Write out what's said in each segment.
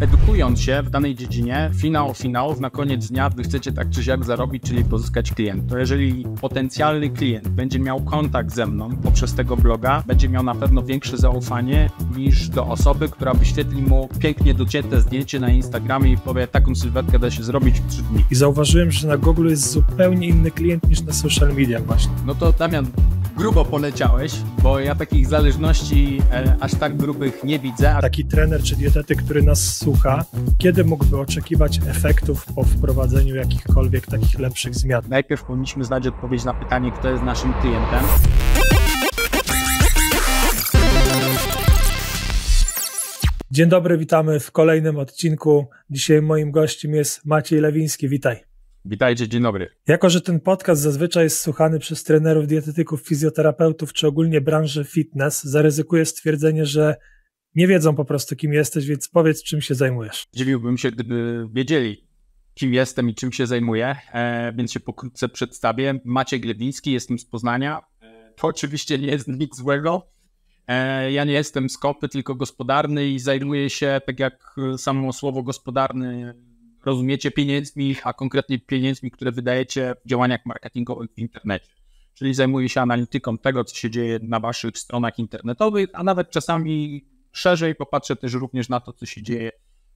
Edukując się w danej dziedzinie, finał finałów na koniec dnia wy chcecie tak czy siak zarobić, czyli pozyskać klient. To jeżeli potencjalny klient będzie miał kontakt ze mną poprzez tego bloga, będzie miał na pewno większe zaufanie niż do osoby, która wyświetli mu pięknie docięte zdjęcie na Instagramie i powie, taką sylwetkę da się zrobić w 3 dni. I zauważyłem, że na Google jest zupełnie inny klient niż na social media właśnie. No to Damian, grubo poleciałeś, bo ja takich zależności e, aż tak grubych nie widzę. Taki trener czy dietetyk, który nas słucha, kiedy mógłby oczekiwać efektów po wprowadzeniu jakichkolwiek takich lepszych zmian? Najpierw powinniśmy znać odpowiedź na pytanie, kto jest naszym klientem. Dzień dobry, witamy w kolejnym odcinku. Dzisiaj moim gościem jest Maciej Lewiński. Witaj. Witajcie, dzień dobry. Jako, że ten podcast zazwyczaj jest słuchany przez trenerów, dietetyków, fizjoterapeutów czy ogólnie branży fitness, zaryzykuję stwierdzenie, że nie wiedzą po prostu, kim jesteś, więc powiedz, czym się zajmujesz. Dziwiłbym się, gdyby wiedzieli, kim jestem i czym się zajmuję, e, więc się pokrótce przedstawię. Maciej Gliwiński, jestem z Poznania. E, to oczywiście nie jest nic złego. E, ja nie jestem skopy, tylko gospodarny i zajmuję się, tak jak samo słowo gospodarny rozumiecie pieniędzmi, a konkretnie pieniędzmi, które wydajecie w działaniach marketingowych w internecie. Czyli zajmuje się analityką tego, co się dzieje na waszych stronach internetowych, a nawet czasami szerzej popatrzę też również na to, co się dzieje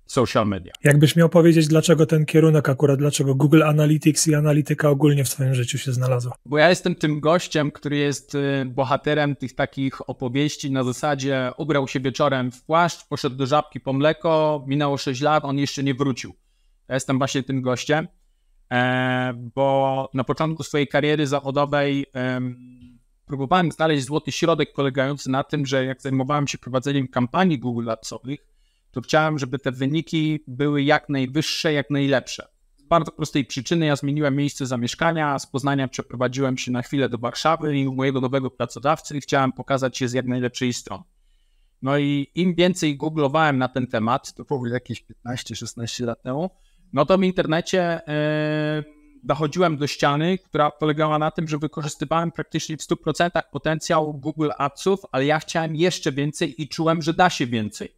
w social media. Jakbyś miał powiedzieć, dlaczego ten kierunek akurat, dlaczego Google Analytics i analityka ogólnie w swoim życiu się znalazła? Bo ja jestem tym gościem, który jest y, bohaterem tych takich opowieści na zasadzie ubrał się wieczorem w płaszcz, poszedł do żabki po mleko, minęło 6 lat, on jeszcze nie wrócił. Ja jestem właśnie tym gościem, e, bo na początku swojej kariery zawodowej próbowałem znaleźć złoty środek polegający na tym, że jak zajmowałem się prowadzeniem kampanii Google Adsowych, to chciałem, żeby te wyniki były jak najwyższe, jak najlepsze. Z bardzo prostej przyczyny ja zmieniłem miejsce zamieszkania, z Poznania przeprowadziłem się na chwilę do Warszawy i u mojego nowego pracodawcy chciałem pokazać się z jak najlepszej strony. No i im więcej googlowałem na ten temat, to było jakieś 15-16 lat temu, no to w internecie e, dochodziłem do ściany, która polegała na tym, że wykorzystywałem praktycznie w 100% potencjał Google Adsów, ale ja chciałem jeszcze więcej i czułem, że da się więcej.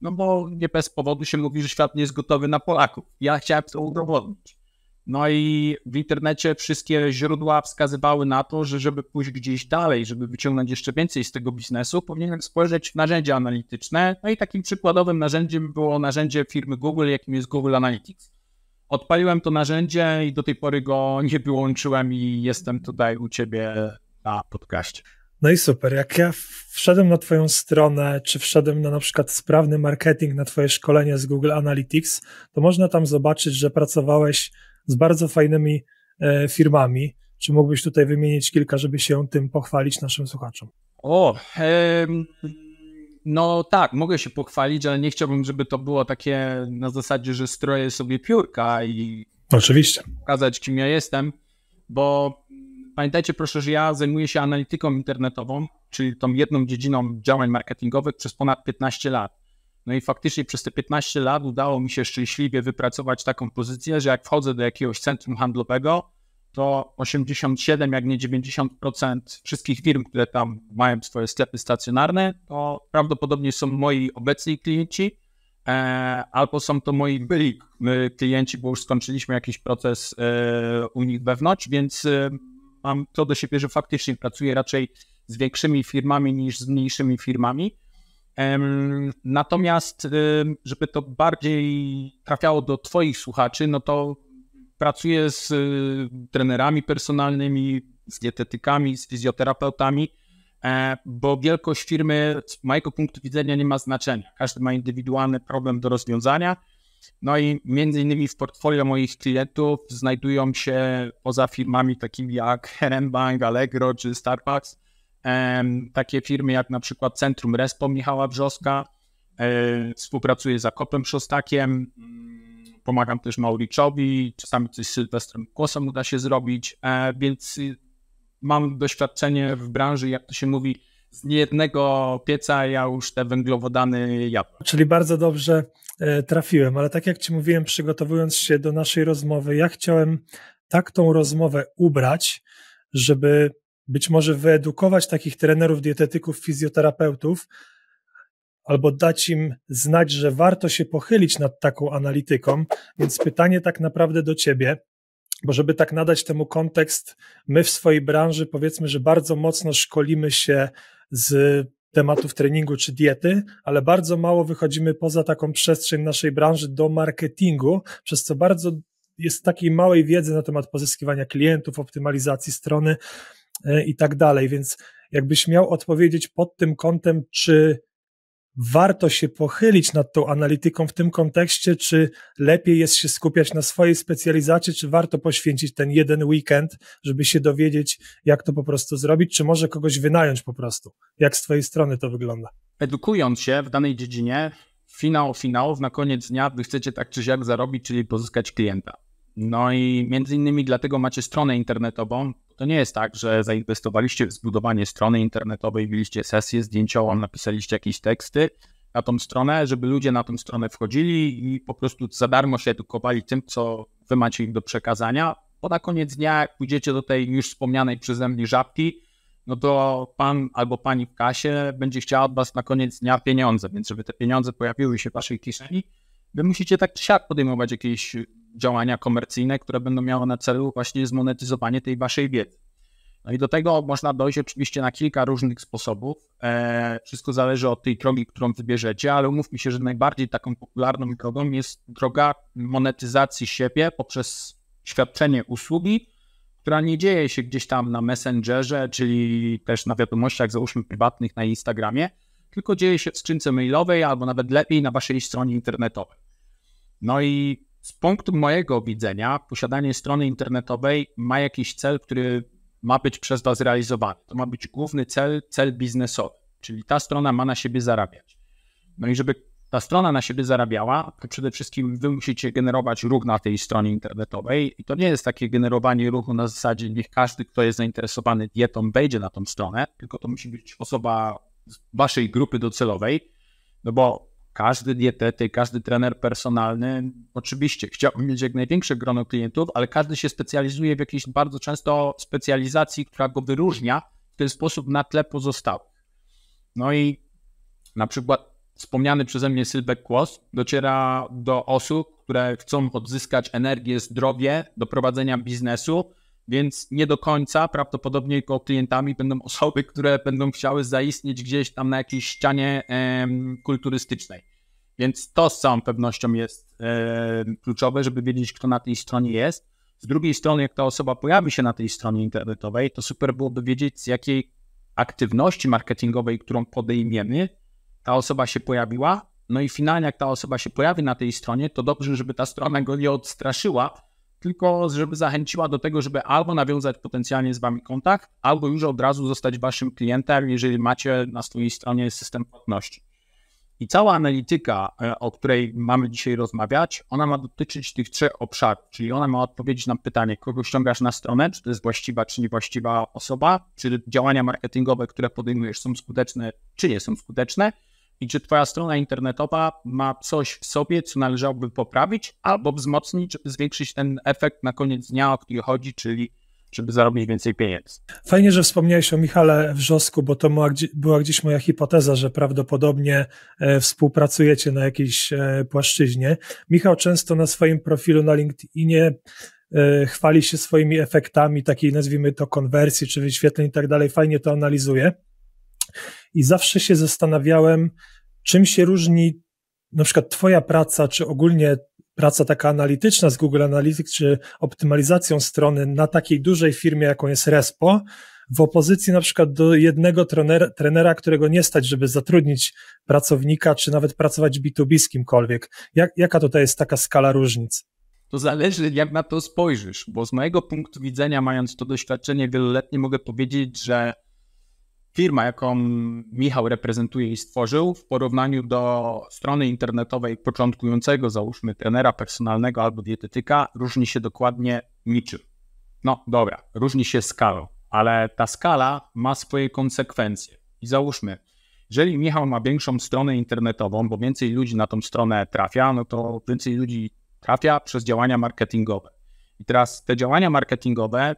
No bo nie bez powodu się mówi, że świat nie jest gotowy na Polaków. Ja chciałem to udowodnić. No i w internecie wszystkie źródła wskazywały na to, że żeby pójść gdzieś dalej, żeby wyciągnąć jeszcze więcej z tego biznesu, powinienem spojrzeć w narzędzia analityczne. No i takim przykładowym narzędziem było narzędzie firmy Google, jakim jest Google Analytics. Odpaliłem to narzędzie i do tej pory go nie wyłączyłem i jestem tutaj u ciebie na podcaście. No i super. Jak ja wszedłem na Twoją stronę, czy wszedłem na na przykład sprawny marketing na Twoje szkolenie z Google Analytics, to można tam zobaczyć, że pracowałeś z bardzo fajnymi e, firmami. Czy mógłbyś tutaj wymienić kilka, żeby się tym pochwalić naszym słuchaczom? O, e, no tak, mogę się pochwalić, ale nie chciałbym, żeby to było takie na zasadzie, że stroję sobie piórka i. Oczywiście. Pokazać, kim ja jestem, bo pamiętajcie proszę, że ja zajmuję się analityką internetową, czyli tą jedną dziedziną działań marketingowych przez ponad 15 lat. No i faktycznie przez te 15 lat udało mi się szczęśliwie wypracować taką pozycję, że jak wchodzę do jakiegoś centrum handlowego, to 87, jak nie 90% wszystkich firm, które tam mają swoje sklepy stacjonarne, to prawdopodobnie są moi obecni klienci, e, albo są to moi byli e, klienci, bo już skończyliśmy jakiś proces e, u nich wewnątrz, więc mam to do siebie, że faktycznie pracuję raczej z większymi firmami niż z mniejszymi firmami. Natomiast, żeby to bardziej trafiało do Twoich słuchaczy, no to pracuję z y, trenerami personalnymi, z dietetykami, z fizjoterapeutami, e, bo wielkość firmy z mojego punktu widzenia nie ma znaczenia. Każdy ma indywidualny problem do rozwiązania. No i między innymi w portfolio moich klientów znajdują się poza firmami takimi jak Herenbank, Allegro czy Starbucks, e, takie firmy jak na przykład Centrum Respo Michała Brzoska, e, współpracuję z Akopem Szostakiem, pomagam też Mauriczowi, czasami coś z Sylwestrem Kłosem uda się zrobić, e, więc y, mam doświadczenie w branży, jak to się mówi, z niejednego pieca ja już te węglowodany jadłem. Czyli bardzo dobrze e, trafiłem, ale tak jak Ci mówiłem, przygotowując się do naszej rozmowy, ja chciałem tak tą rozmowę ubrać, żeby być może wyedukować takich trenerów, dietetyków, fizjoterapeutów, albo dać im znać, że warto się pochylić nad taką analityką. Więc pytanie tak naprawdę do ciebie, bo żeby tak nadać temu kontekst, my w swojej branży powiedzmy, że bardzo mocno szkolimy się z tematów treningu czy diety, ale bardzo mało wychodzimy poza taką przestrzeń naszej branży do marketingu, przez co bardzo jest takiej małej wiedzy na temat pozyskiwania klientów, optymalizacji strony e, i tak dalej. Więc jakbyś miał odpowiedzieć pod tym kątem, czy warto się pochylić nad tą analityką w tym kontekście, czy lepiej jest się skupiać na swojej specjalizacji, czy warto poświęcić ten jeden weekend, żeby się dowiedzieć, jak to po prostu zrobić, czy może kogoś wynająć po prostu. Jak z twojej strony to wygląda? Edukując się w danej dziedzinie, finał finałów, na koniec dnia wy chcecie tak czy siak zarobić, czyli pozyskać klienta. No i między innymi dlatego macie stronę internetową, to nie jest tak, że zainwestowaliście w zbudowanie strony internetowej, mieliście sesję zdjęciową, napisaliście jakieś teksty na tą stronę, żeby ludzie na tą stronę wchodzili i po prostu za darmo się edukowali tym, co wy macie im do przekazania, bo na koniec dnia, jak pójdziecie do tej już wspomnianej przeze mnie żabki, no to pan albo pani w kasie będzie chciała od was na koniec dnia pieniądze, więc żeby te pieniądze pojawiły się w waszej kieszeni, wy musicie tak czy siak podejmować jakieś działania komercyjne, które będą miały na celu właśnie zmonetyzowanie tej waszej wiedzy. No i do tego można dojść oczywiście na kilka różnych sposobów. E, wszystko zależy od tej drogi, którą wybierzecie, ale umówmy się, że najbardziej taką popularną drogą jest droga monetyzacji siebie poprzez świadczenie usługi, która nie dzieje się gdzieś tam na Messengerze, czyli też na wiadomościach, załóżmy prywatnych na Instagramie, tylko dzieje się w skrzynce mailowej albo nawet lepiej na waszej stronie internetowej. No i z punktu mojego widzenia, posiadanie strony internetowej ma jakiś cel, który ma być przez Was realizowany. To ma być główny cel, cel biznesowy, czyli ta strona ma na siebie zarabiać. No i żeby ta strona na siebie zarabiała, to przede wszystkim Wy musicie generować ruch na tej stronie internetowej. I to nie jest takie generowanie ruchu na zasadzie, niech każdy, kto jest zainteresowany dietą, wejdzie na tą stronę, tylko to musi być osoba z Waszej grupy docelowej, no bo każdy dietetyk, każdy trener personalny oczywiście chciałbym mieć jak największe grono klientów, ale każdy się specjalizuje w jakiejś bardzo często specjalizacji, która go wyróżnia w ten sposób na tle pozostałych. No i na przykład wspomniany przeze mnie Sylwek Kłos dociera do osób, które chcą odzyskać energię, zdrowie do prowadzenia biznesu, więc nie do końca prawdopodobnie jego klientami będą osoby, które będą chciały zaistnieć gdzieś tam na jakiejś ścianie kulturystycznej. Więc to z całą pewnością jest kluczowe, żeby wiedzieć, kto na tej stronie jest. Z drugiej strony, jak ta osoba pojawi się na tej stronie internetowej, to super byłoby wiedzieć, z jakiej aktywności marketingowej, którą podejmiemy, ta osoba się pojawiła. No i finalnie, jak ta osoba się pojawi na tej stronie, to dobrze, żeby ta strona go nie odstraszyła, tylko żeby zachęciła do tego, żeby albo nawiązać potencjalnie z Wami kontakt, albo już od razu zostać Waszym klientem, jeżeli macie na swojej stronie system płatności. I cała analityka, e, o której mamy dzisiaj rozmawiać, ona ma dotyczyć tych trzech obszarów, czyli ona ma odpowiedzieć na pytanie, kogo ściągasz na stronę, czy to jest właściwa, czy niewłaściwa osoba, czy działania marketingowe, które podejmujesz są skuteczne, czy nie są skuteczne, i czy Twoja strona internetowa ma coś w sobie, co należałoby poprawić albo wzmocnić, żeby zwiększyć ten efekt na koniec dnia, o który chodzi, czyli żeby zarobić więcej pieniędzy. Fajnie, że wspomniałeś o Michale Wrzosku, bo to była gdzieś moja hipoteza, że prawdopodobnie e, współpracujecie na jakiejś e, płaszczyźnie. Michał często na swoim profilu na LinkedInie e, chwali się swoimi efektami takiej, nazwijmy to, konwersji czy wyświetleń i tak dalej. Fajnie to analizuje. I zawsze się zastanawiałem, czym się różni na przykład Twoja praca, czy ogólnie praca taka analityczna z Google Analytics, czy optymalizacją strony na takiej dużej firmie, jaką jest Respo, w opozycji na przykład do jednego trenera, trenera, którego nie stać, żeby zatrudnić pracownika, czy nawet pracować B2B z kimkolwiek. Jak, jaka tutaj jest taka skala różnic? To zależy, jak na to spojrzysz, bo z mojego punktu widzenia, mając to doświadczenie wieloletnie, mogę powiedzieć, że firma, jaką Michał reprezentuje i stworzył, w porównaniu do strony internetowej początkującego, załóżmy, trenera personalnego albo dietetyka, różni się dokładnie niczym. No dobra, różni się skalą, ale ta skala ma swoje konsekwencje. I załóżmy, jeżeli Michał ma większą stronę internetową, bo więcej ludzi na tą stronę trafia, no to więcej ludzi trafia przez działania marketingowe. I teraz te działania marketingowe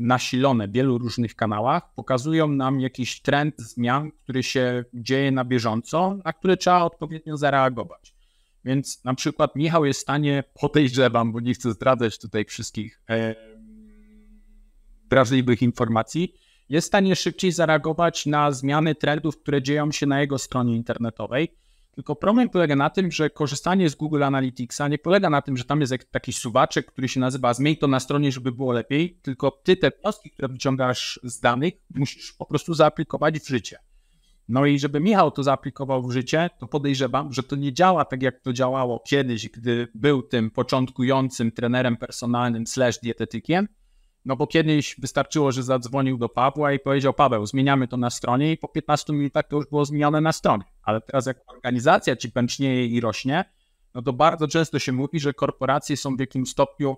nasilone w wielu różnych kanałach, pokazują nam jakiś trend zmian, który się dzieje na bieżąco, na które trzeba odpowiednio zareagować. Więc na przykład Michał jest w stanie, podejrzewam, bo nie chcę zdradzać tutaj wszystkich e, drażliwych informacji, jest w stanie szybciej zareagować na zmiany trendów, które dzieją się na jego stronie internetowej, tylko problem polega na tym, że korzystanie z Google Analyticsa nie polega na tym, że tam jest jakiś suwaczek, który się nazywa zmień to na stronie, żeby było lepiej, tylko ty te wnioski, które wyciągasz z danych, musisz po prostu zaaplikować w życie. No i żeby Michał to zaaplikował w życie, to podejrzewam, że to nie działa tak, jak to działało kiedyś, gdy był tym początkującym trenerem personalnym slash dietetykiem, no bo kiedyś wystarczyło, że zadzwonił do Pawła i powiedział: Paweł, zmieniamy to na stronie, i po 15 minutach to już było zmienione na stronie. Ale teraz, jak organizacja ci pęcznieje i rośnie, no to bardzo często się mówi, że korporacje są w jakimś stopniu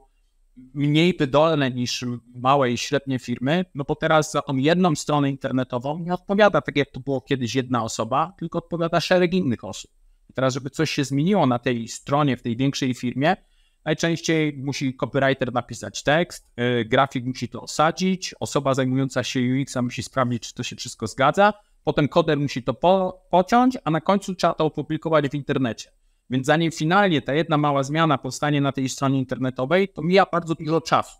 mniej wydolne niż małe i średnie firmy, no bo teraz za tą jedną stronę internetową nie odpowiada tak, jak to było kiedyś jedna osoba, tylko odpowiada szereg innych osób. I teraz, żeby coś się zmieniło na tej stronie, w tej większej firmie, Najczęściej musi copywriter napisać tekst, y, grafik musi to osadzić, osoba zajmująca się UX-a musi sprawdzić, czy to się wszystko zgadza, potem koder musi to po, pociąć, a na końcu trzeba to opublikować w internecie. Więc zanim finalnie ta jedna mała zmiana powstanie na tej stronie internetowej, to mija bardzo dużo czasu.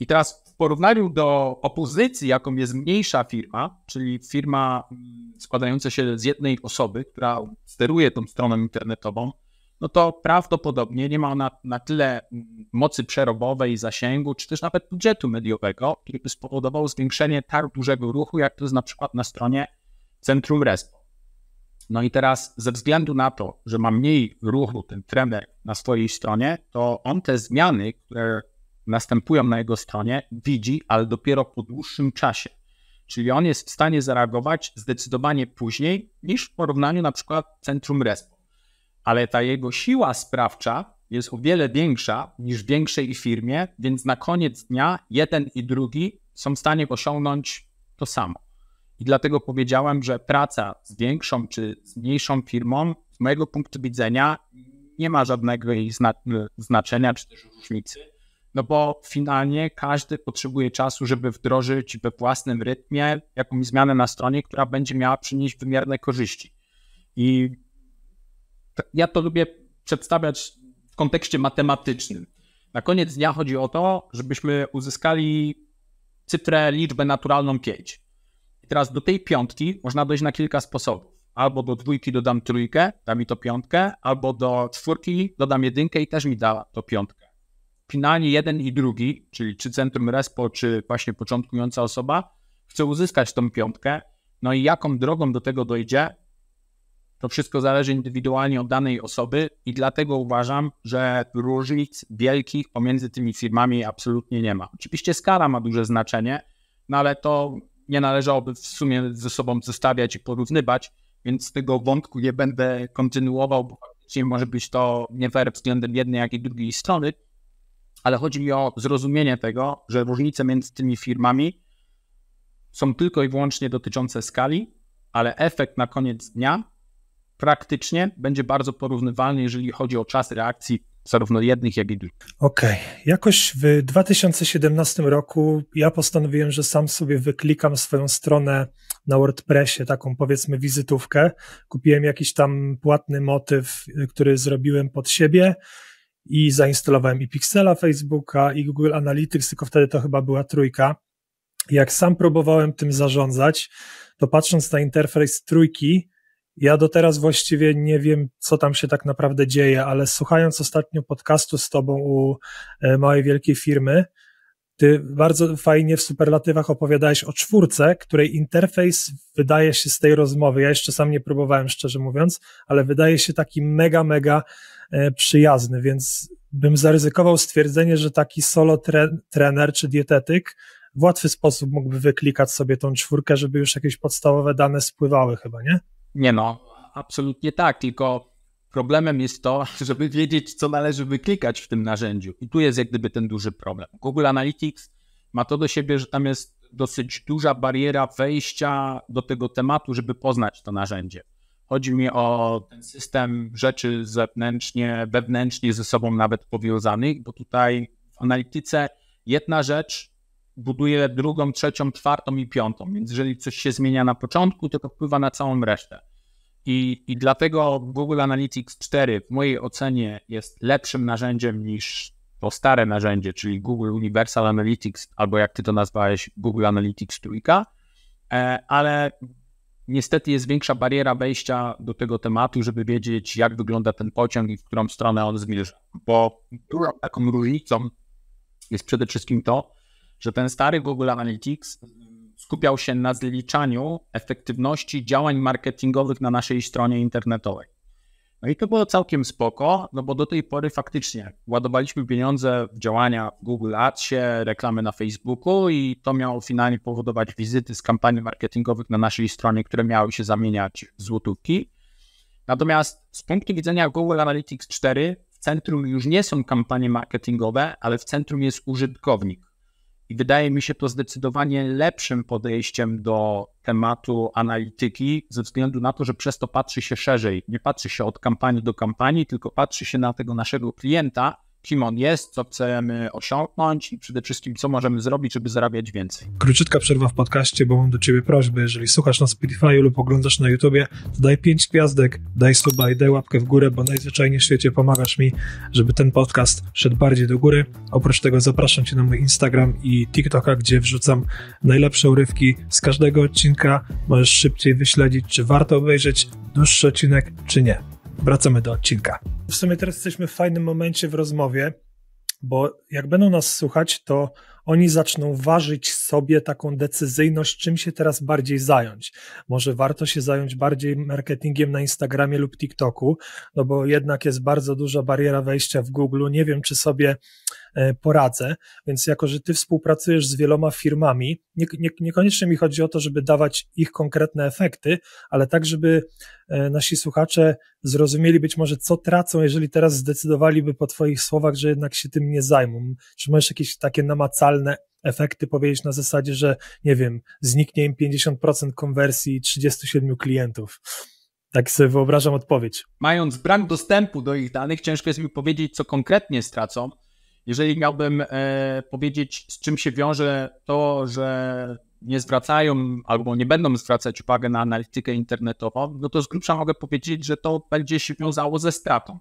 I teraz w porównaniu do opozycji, jaką jest mniejsza firma, czyli firma mm, składająca się z jednej osoby, która steruje tą stroną internetową, no to prawdopodobnie nie ma ona na tyle mm, mocy przerobowej, zasięgu, czy też nawet budżetu mediowego, który by spowodował zwiększenie tak dużego ruchu, jak to jest na przykład na stronie Centrum Respo. No i teraz ze względu na to, że ma mniej ruchu ten trener na swojej stronie, to on te zmiany, które następują na jego stronie, widzi, ale dopiero po dłuższym czasie. Czyli on jest w stanie zareagować zdecydowanie później niż w porównaniu na przykład Centrum Respo ale ta jego siła sprawcza jest o wiele większa niż w większej firmie, więc na koniec dnia jeden i drugi są w stanie osiągnąć to samo. I dlatego powiedziałem, że praca z większą czy z mniejszą firmą, z mojego punktu widzenia, nie ma żadnego jej zna znaczenia czy też różnicy, no bo finalnie każdy potrzebuje czasu, żeby wdrożyć we własnym rytmie jakąś zmianę na stronie, która będzie miała przynieść wymierne korzyści. I ja to lubię przedstawiać w kontekście matematycznym. Na koniec dnia chodzi o to, żebyśmy uzyskali cyfrę, liczbę naturalną 5. I teraz do tej piątki można dojść na kilka sposobów. Albo do dwójki dodam trójkę, da mi to piątkę, albo do czwórki dodam jedynkę i też mi da to piątkę. Finalnie jeden i drugi, czyli czy centrum respo, czy właśnie początkująca osoba, chce uzyskać tą piątkę, no i jaką drogą do tego dojdzie, to wszystko zależy indywidualnie od danej osoby i dlatego uważam, że różnic wielkich pomiędzy tymi firmami absolutnie nie ma. Oczywiście skala ma duże znaczenie, no ale to nie należałoby w sumie ze sobą zestawiać i porównywać, więc tego wątku nie będę kontynuował, bo faktycznie może być to nie fair względem jednej, jak i drugiej strony, ale chodzi mi o zrozumienie tego, że różnice między tymi firmami są tylko i wyłącznie dotyczące skali, ale efekt na koniec dnia praktycznie będzie bardzo porównywalny, jeżeli chodzi o czas reakcji zarówno jednych, jak i drugich. Okej. Okay. Jakoś w 2017 roku ja postanowiłem, że sam sobie wyklikam swoją stronę na WordPressie, taką powiedzmy wizytówkę. Kupiłem jakiś tam płatny motyw, y, który zrobiłem pod siebie i zainstalowałem i Pixela Facebooka, i Google Analytics, tylko wtedy to chyba była trójka. Jak sam próbowałem tym zarządzać, to patrząc na interfejs trójki, ja do teraz właściwie nie wiem, co tam się tak naprawdę dzieje, ale słuchając ostatnio podcastu z tobą u e, małej wielkiej firmy, ty bardzo fajnie w superlatywach opowiadałeś o czwórce, której interfejs wydaje się z tej rozmowy. Ja jeszcze sam nie próbowałem, szczerze mówiąc, ale wydaje się taki mega, mega e, przyjazny, więc bym zaryzykował stwierdzenie, że taki solo tre trener czy dietetyk w łatwy sposób mógłby wyklikać sobie tą czwórkę, żeby już jakieś podstawowe dane spływały chyba, nie? Nie no, absolutnie tak, tylko problemem jest to, żeby wiedzieć, co należy wyklikać w tym narzędziu. I tu jest jak gdyby ten duży problem. Google Analytics ma to do siebie, że tam jest dosyć duża bariera wejścia do tego tematu, żeby poznać to narzędzie. Chodzi mi o ten system rzeczy zewnętrznie, wewnętrznie ze sobą nawet powiązanych, bo tutaj w analityce jedna rzecz buduje drugą, trzecią, czwartą i piątą. Więc jeżeli coś się zmienia na początku, to to wpływa na całą resztę. I, I dlatego Google Analytics 4 w mojej ocenie jest lepszym narzędziem niż to stare narzędzie, czyli Google Universal Analytics, albo jak ty to nazwałeś, Google Analytics 3, e, ale niestety jest większa bariera wejścia do tego tematu, żeby wiedzieć, jak wygląda ten pociąg i w którą stronę on zmierza. Bo dużą taką różnicą jest przede wszystkim to, że ten stary Google Analytics skupiał się na zliczaniu efektywności działań marketingowych na naszej stronie internetowej. No i to było całkiem spoko, no bo do tej pory faktycznie ładowaliśmy pieniądze w działania w Google Adsie, reklamy na Facebooku i to miało finalnie powodować wizyty z kampanii marketingowych na naszej stronie, które miały się zamieniać w złotówki. Natomiast z punktu widzenia Google Analytics 4 w centrum już nie są kampanie marketingowe, ale w centrum jest użytkownik. I wydaje mi się to zdecydowanie lepszym podejściem do tematu analityki, ze względu na to, że przez to patrzy się szerzej. Nie patrzy się od kampanii do kampanii, tylko patrzy się na tego naszego klienta kim on jest, co chcemy osiągnąć i przede wszystkim co możemy zrobić, żeby zarabiać więcej. Króciutka przerwa w podcaście, bo mam do ciebie prośbę. Jeżeli słuchasz na Spotify lub oglądasz na YouTubie, to daj 5 gwiazdek, daj suba i daj łapkę w górę, bo najzwyczajniej w świecie pomagasz mi, żeby ten podcast szedł bardziej do góry. Oprócz tego zapraszam cię na mój Instagram i TikToka, gdzie wrzucam najlepsze urywki z każdego odcinka. Możesz szybciej wyśledzić, czy warto obejrzeć dłuższy odcinek, czy nie. Wracamy do odcinka. W sumie teraz jesteśmy w fajnym momencie w rozmowie, bo jak będą nas słuchać, to oni zaczną ważyć sobie taką decyzyjność, czym się teraz bardziej zająć. Może warto się zająć bardziej marketingiem na Instagramie lub TikToku, no bo jednak jest bardzo duża bariera wejścia w Google. Nie wiem, czy sobie e, poradzę. Więc jako, że ty współpracujesz z wieloma firmami, nie, nie, niekoniecznie mi chodzi o to, żeby dawać ich konkretne efekty, ale tak, żeby e, nasi słuchacze zrozumieli być może, co tracą, jeżeli teraz zdecydowaliby po twoich słowach, że jednak się tym nie zajmą. Czy masz jakieś takie namacalne efekty powiedzieć na zasadzie, że nie wiem, zniknie im 50% konwersji 37 klientów. Tak sobie wyobrażam odpowiedź. Mając brak dostępu do ich danych, ciężko jest mi powiedzieć, co konkretnie stracą. Jeżeli miałbym e, powiedzieć, z czym się wiąże to, że nie zwracają albo nie będą zwracać uwagi na analitykę internetową, no to z grubsza mogę powiedzieć, że to będzie się wiązało ze stratą.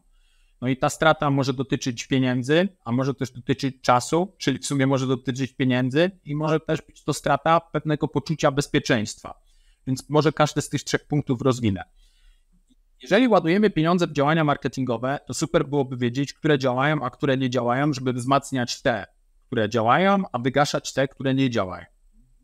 No i ta strata może dotyczyć pieniędzy, a może też dotyczyć czasu, czyli w sumie może dotyczyć pieniędzy i może też być to strata pewnego poczucia bezpieczeństwa. Więc może każdy z tych trzech punktów rozwinę. Jeżeli ładujemy pieniądze w działania marketingowe, to super byłoby wiedzieć, które działają, a które nie działają, żeby wzmacniać te, które działają, a wygaszać te, które nie działają.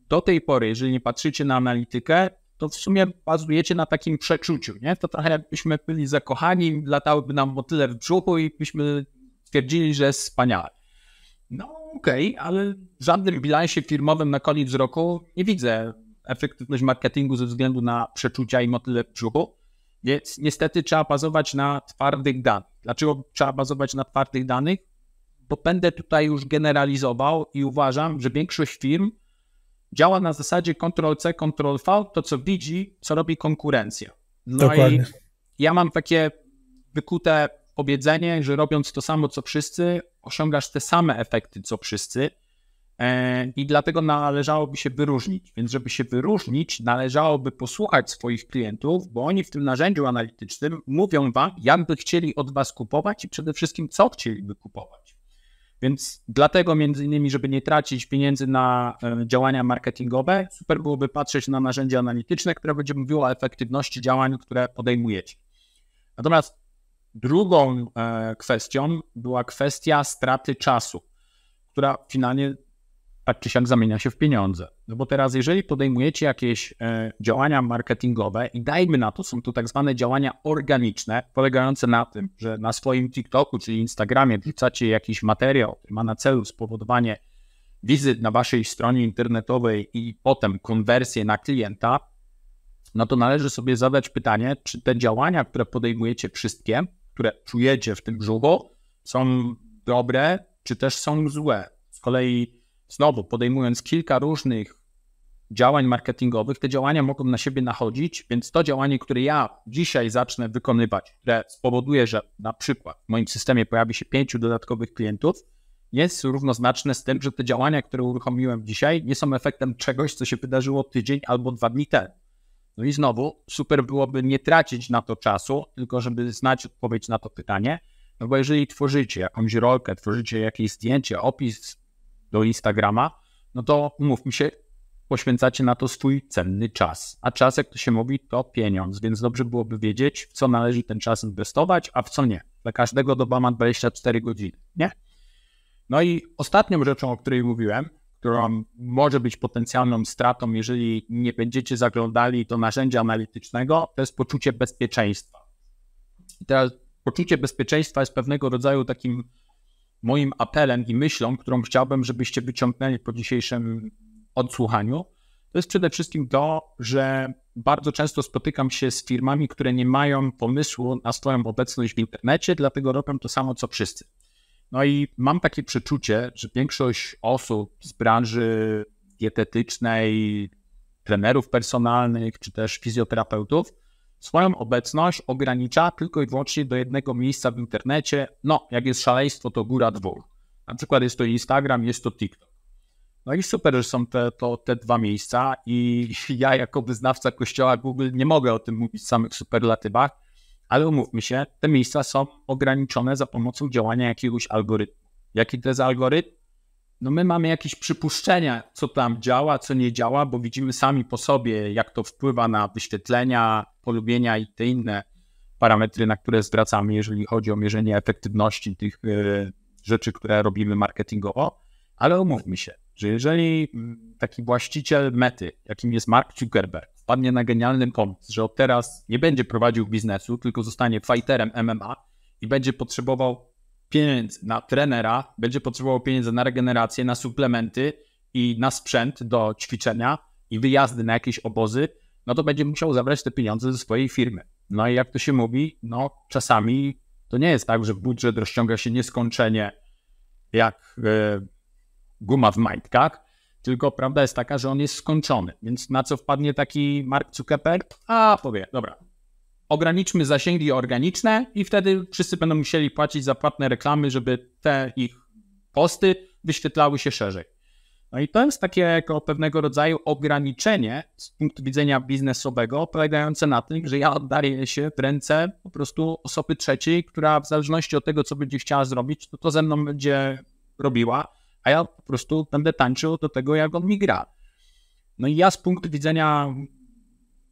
Do tej pory, jeżeli nie patrzycie na analitykę, to w sumie bazujecie na takim przeczuciu, nie? To trochę jakbyśmy byli zakochani, latałyby nam motyle w brzuchu i byśmy twierdzili, że jest wspaniale. No okej, okay, ale w żadnym bilansie firmowym na koniec roku nie widzę efektywność marketingu ze względu na przeczucia i motyle w brzuchu, więc niestety trzeba bazować na twardych danych. Dlaczego trzeba bazować na twardych danych? Bo będę tutaj już generalizował i uważam, że większość firm działa na zasadzie Ctrl-C, Ctrl-V, to co widzi, co robi konkurencja. No Dokładnie. i ja mam takie wykute powiedzenie, że robiąc to samo co wszyscy, osiągasz te same efekty co wszyscy e, i dlatego należałoby się wyróżnić. Więc żeby się wyróżnić, należałoby posłuchać swoich klientów, bo oni w tym narzędziu analitycznym mówią wam, jak by chcieli od was kupować i przede wszystkim co chcieliby kupować. Więc dlatego między innymi, żeby nie tracić pieniędzy na e, działania marketingowe, super byłoby patrzeć na narzędzie analityczne, które będzie mówiło o efektywności działań, które podejmujecie. Natomiast drugą e, kwestią była kwestia straty czasu, która finalnie tak czy siak zamienia się w pieniądze. No bo teraz, jeżeli podejmujecie jakieś e, działania marketingowe i dajmy na to, są to tak zwane działania organiczne, polegające na tym, że na swoim TikToku czy Instagramie wrzucacie jakiś materiał, który ma na celu spowodowanie wizyt na waszej stronie internetowej i potem konwersję na klienta, no to należy sobie zadać pytanie, czy te działania, które podejmujecie wszystkie, które czujecie w tym brzuchu, są dobre, czy też są złe. Z kolei znowu podejmując kilka różnych działań marketingowych, te działania mogą na siebie nachodzić, więc to działanie, które ja dzisiaj zacznę wykonywać, które spowoduje, że na przykład w moim systemie pojawi się pięciu dodatkowych klientów, jest równoznaczne z tym, że te działania, które uruchomiłem dzisiaj, nie są efektem czegoś, co się wydarzyło tydzień albo dwa dni temu. No i znowu, super byłoby nie tracić na to czasu, tylko żeby znać odpowiedź na to pytanie, no bo jeżeli tworzycie jakąś rolkę, tworzycie jakieś zdjęcie, opis do Instagrama, no to mi się, poświęcacie na to swój cenny czas. A czas, jak to się mówi, to pieniądz, więc dobrze byłoby wiedzieć, w co należy ten czas inwestować, a w co nie. Dla każdego doba ma 24 godziny, nie? No i ostatnią rzeczą, o której mówiłem, która może być potencjalną stratą, jeżeli nie będziecie zaglądali do narzędzia analitycznego, to jest poczucie bezpieczeństwa. I teraz poczucie bezpieczeństwa jest pewnego rodzaju takim moim apelem i myślą, którą chciałbym, żebyście wyciągnęli po dzisiejszym odsłuchaniu, to jest przede wszystkim to, że bardzo często spotykam się z firmami, które nie mają pomysłu na swoją obecność w internecie, dlatego robią to samo co wszyscy. No i mam takie przeczucie, że większość osób z branży dietetycznej, trenerów personalnych czy też fizjoterapeutów swoją obecność ogranicza tylko i wyłącznie do jednego miejsca w internecie. No, jak jest szaleństwo, to góra dwóch. Na przykład jest to Instagram, jest to TikTok. No i super, że są te, to, te dwa miejsca i ja jako wyznawca kościoła Google nie mogę o tym mówić w samych superlatywach, ale umówmy się, te miejsca są ograniczone za pomocą działania jakiegoś algorytmu. Jaki to jest algorytm? no my mamy jakieś przypuszczenia, co tam działa, co nie działa, bo widzimy sami po sobie, jak to wpływa na wyświetlenia, polubienia i te inne parametry, na które zwracamy, jeżeli chodzi o mierzenie efektywności tych e, rzeczy, które robimy marketingowo. Ale umówmy się, że jeżeli mm, taki właściciel mety, jakim jest Mark Zuckerberg, wpadnie na genialny pomysł, że od teraz nie będzie prowadził biznesu, tylko zostanie fighterem MMA i będzie potrzebował pieniędzy na trenera, będzie potrzebował pieniędzy na regenerację, na suplementy i na sprzęt do ćwiczenia i wyjazdy na jakieś obozy, no to będzie musiał zabrać te pieniądze ze swojej firmy. No i jak to się mówi, no czasami to nie jest tak, że budżet rozciąga się nieskończenie jak yy, guma w majtkach, tylko prawda jest taka, że on jest skończony. Więc na co wpadnie taki Mark Zuckerberg? A, powie, dobra, ograniczmy zasięgi organiczne i wtedy wszyscy będą musieli płacić za płatne reklamy, żeby te ich posty wyświetlały się szerzej. No i to jest takie jako pewnego rodzaju ograniczenie z punktu widzenia biznesowego, polegające na tym, że ja oddaję się w ręce po prostu osoby trzeciej, która w zależności od tego, co będzie chciała zrobić, to to ze mną będzie robiła, a ja po prostu będę tańczył do tego, jak on mi gra. No i ja z punktu widzenia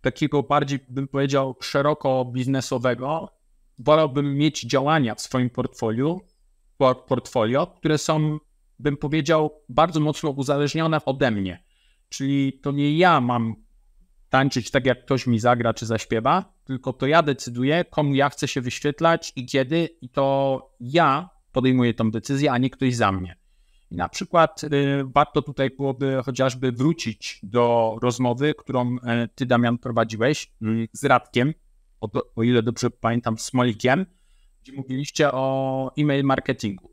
takiego bardziej, bym powiedział, szeroko biznesowego, wolałbym mieć działania w swoim portfolio, portfolio, które są, bym powiedział, bardzo mocno uzależnione ode mnie. Czyli to nie ja mam tańczyć tak, jak ktoś mi zagra czy zaśpiewa, tylko to ja decyduję, komu ja chcę się wyświetlać i kiedy, i to ja podejmuję tą decyzję, a nie ktoś za mnie. I na przykład y, warto tutaj byłoby chociażby wrócić do rozmowy, którą e, ty, Damian, prowadziłeś y, z Radkiem, o, o ile dobrze pamiętam, z Smolikiem, gdzie mówiliście o e-mail marketingu.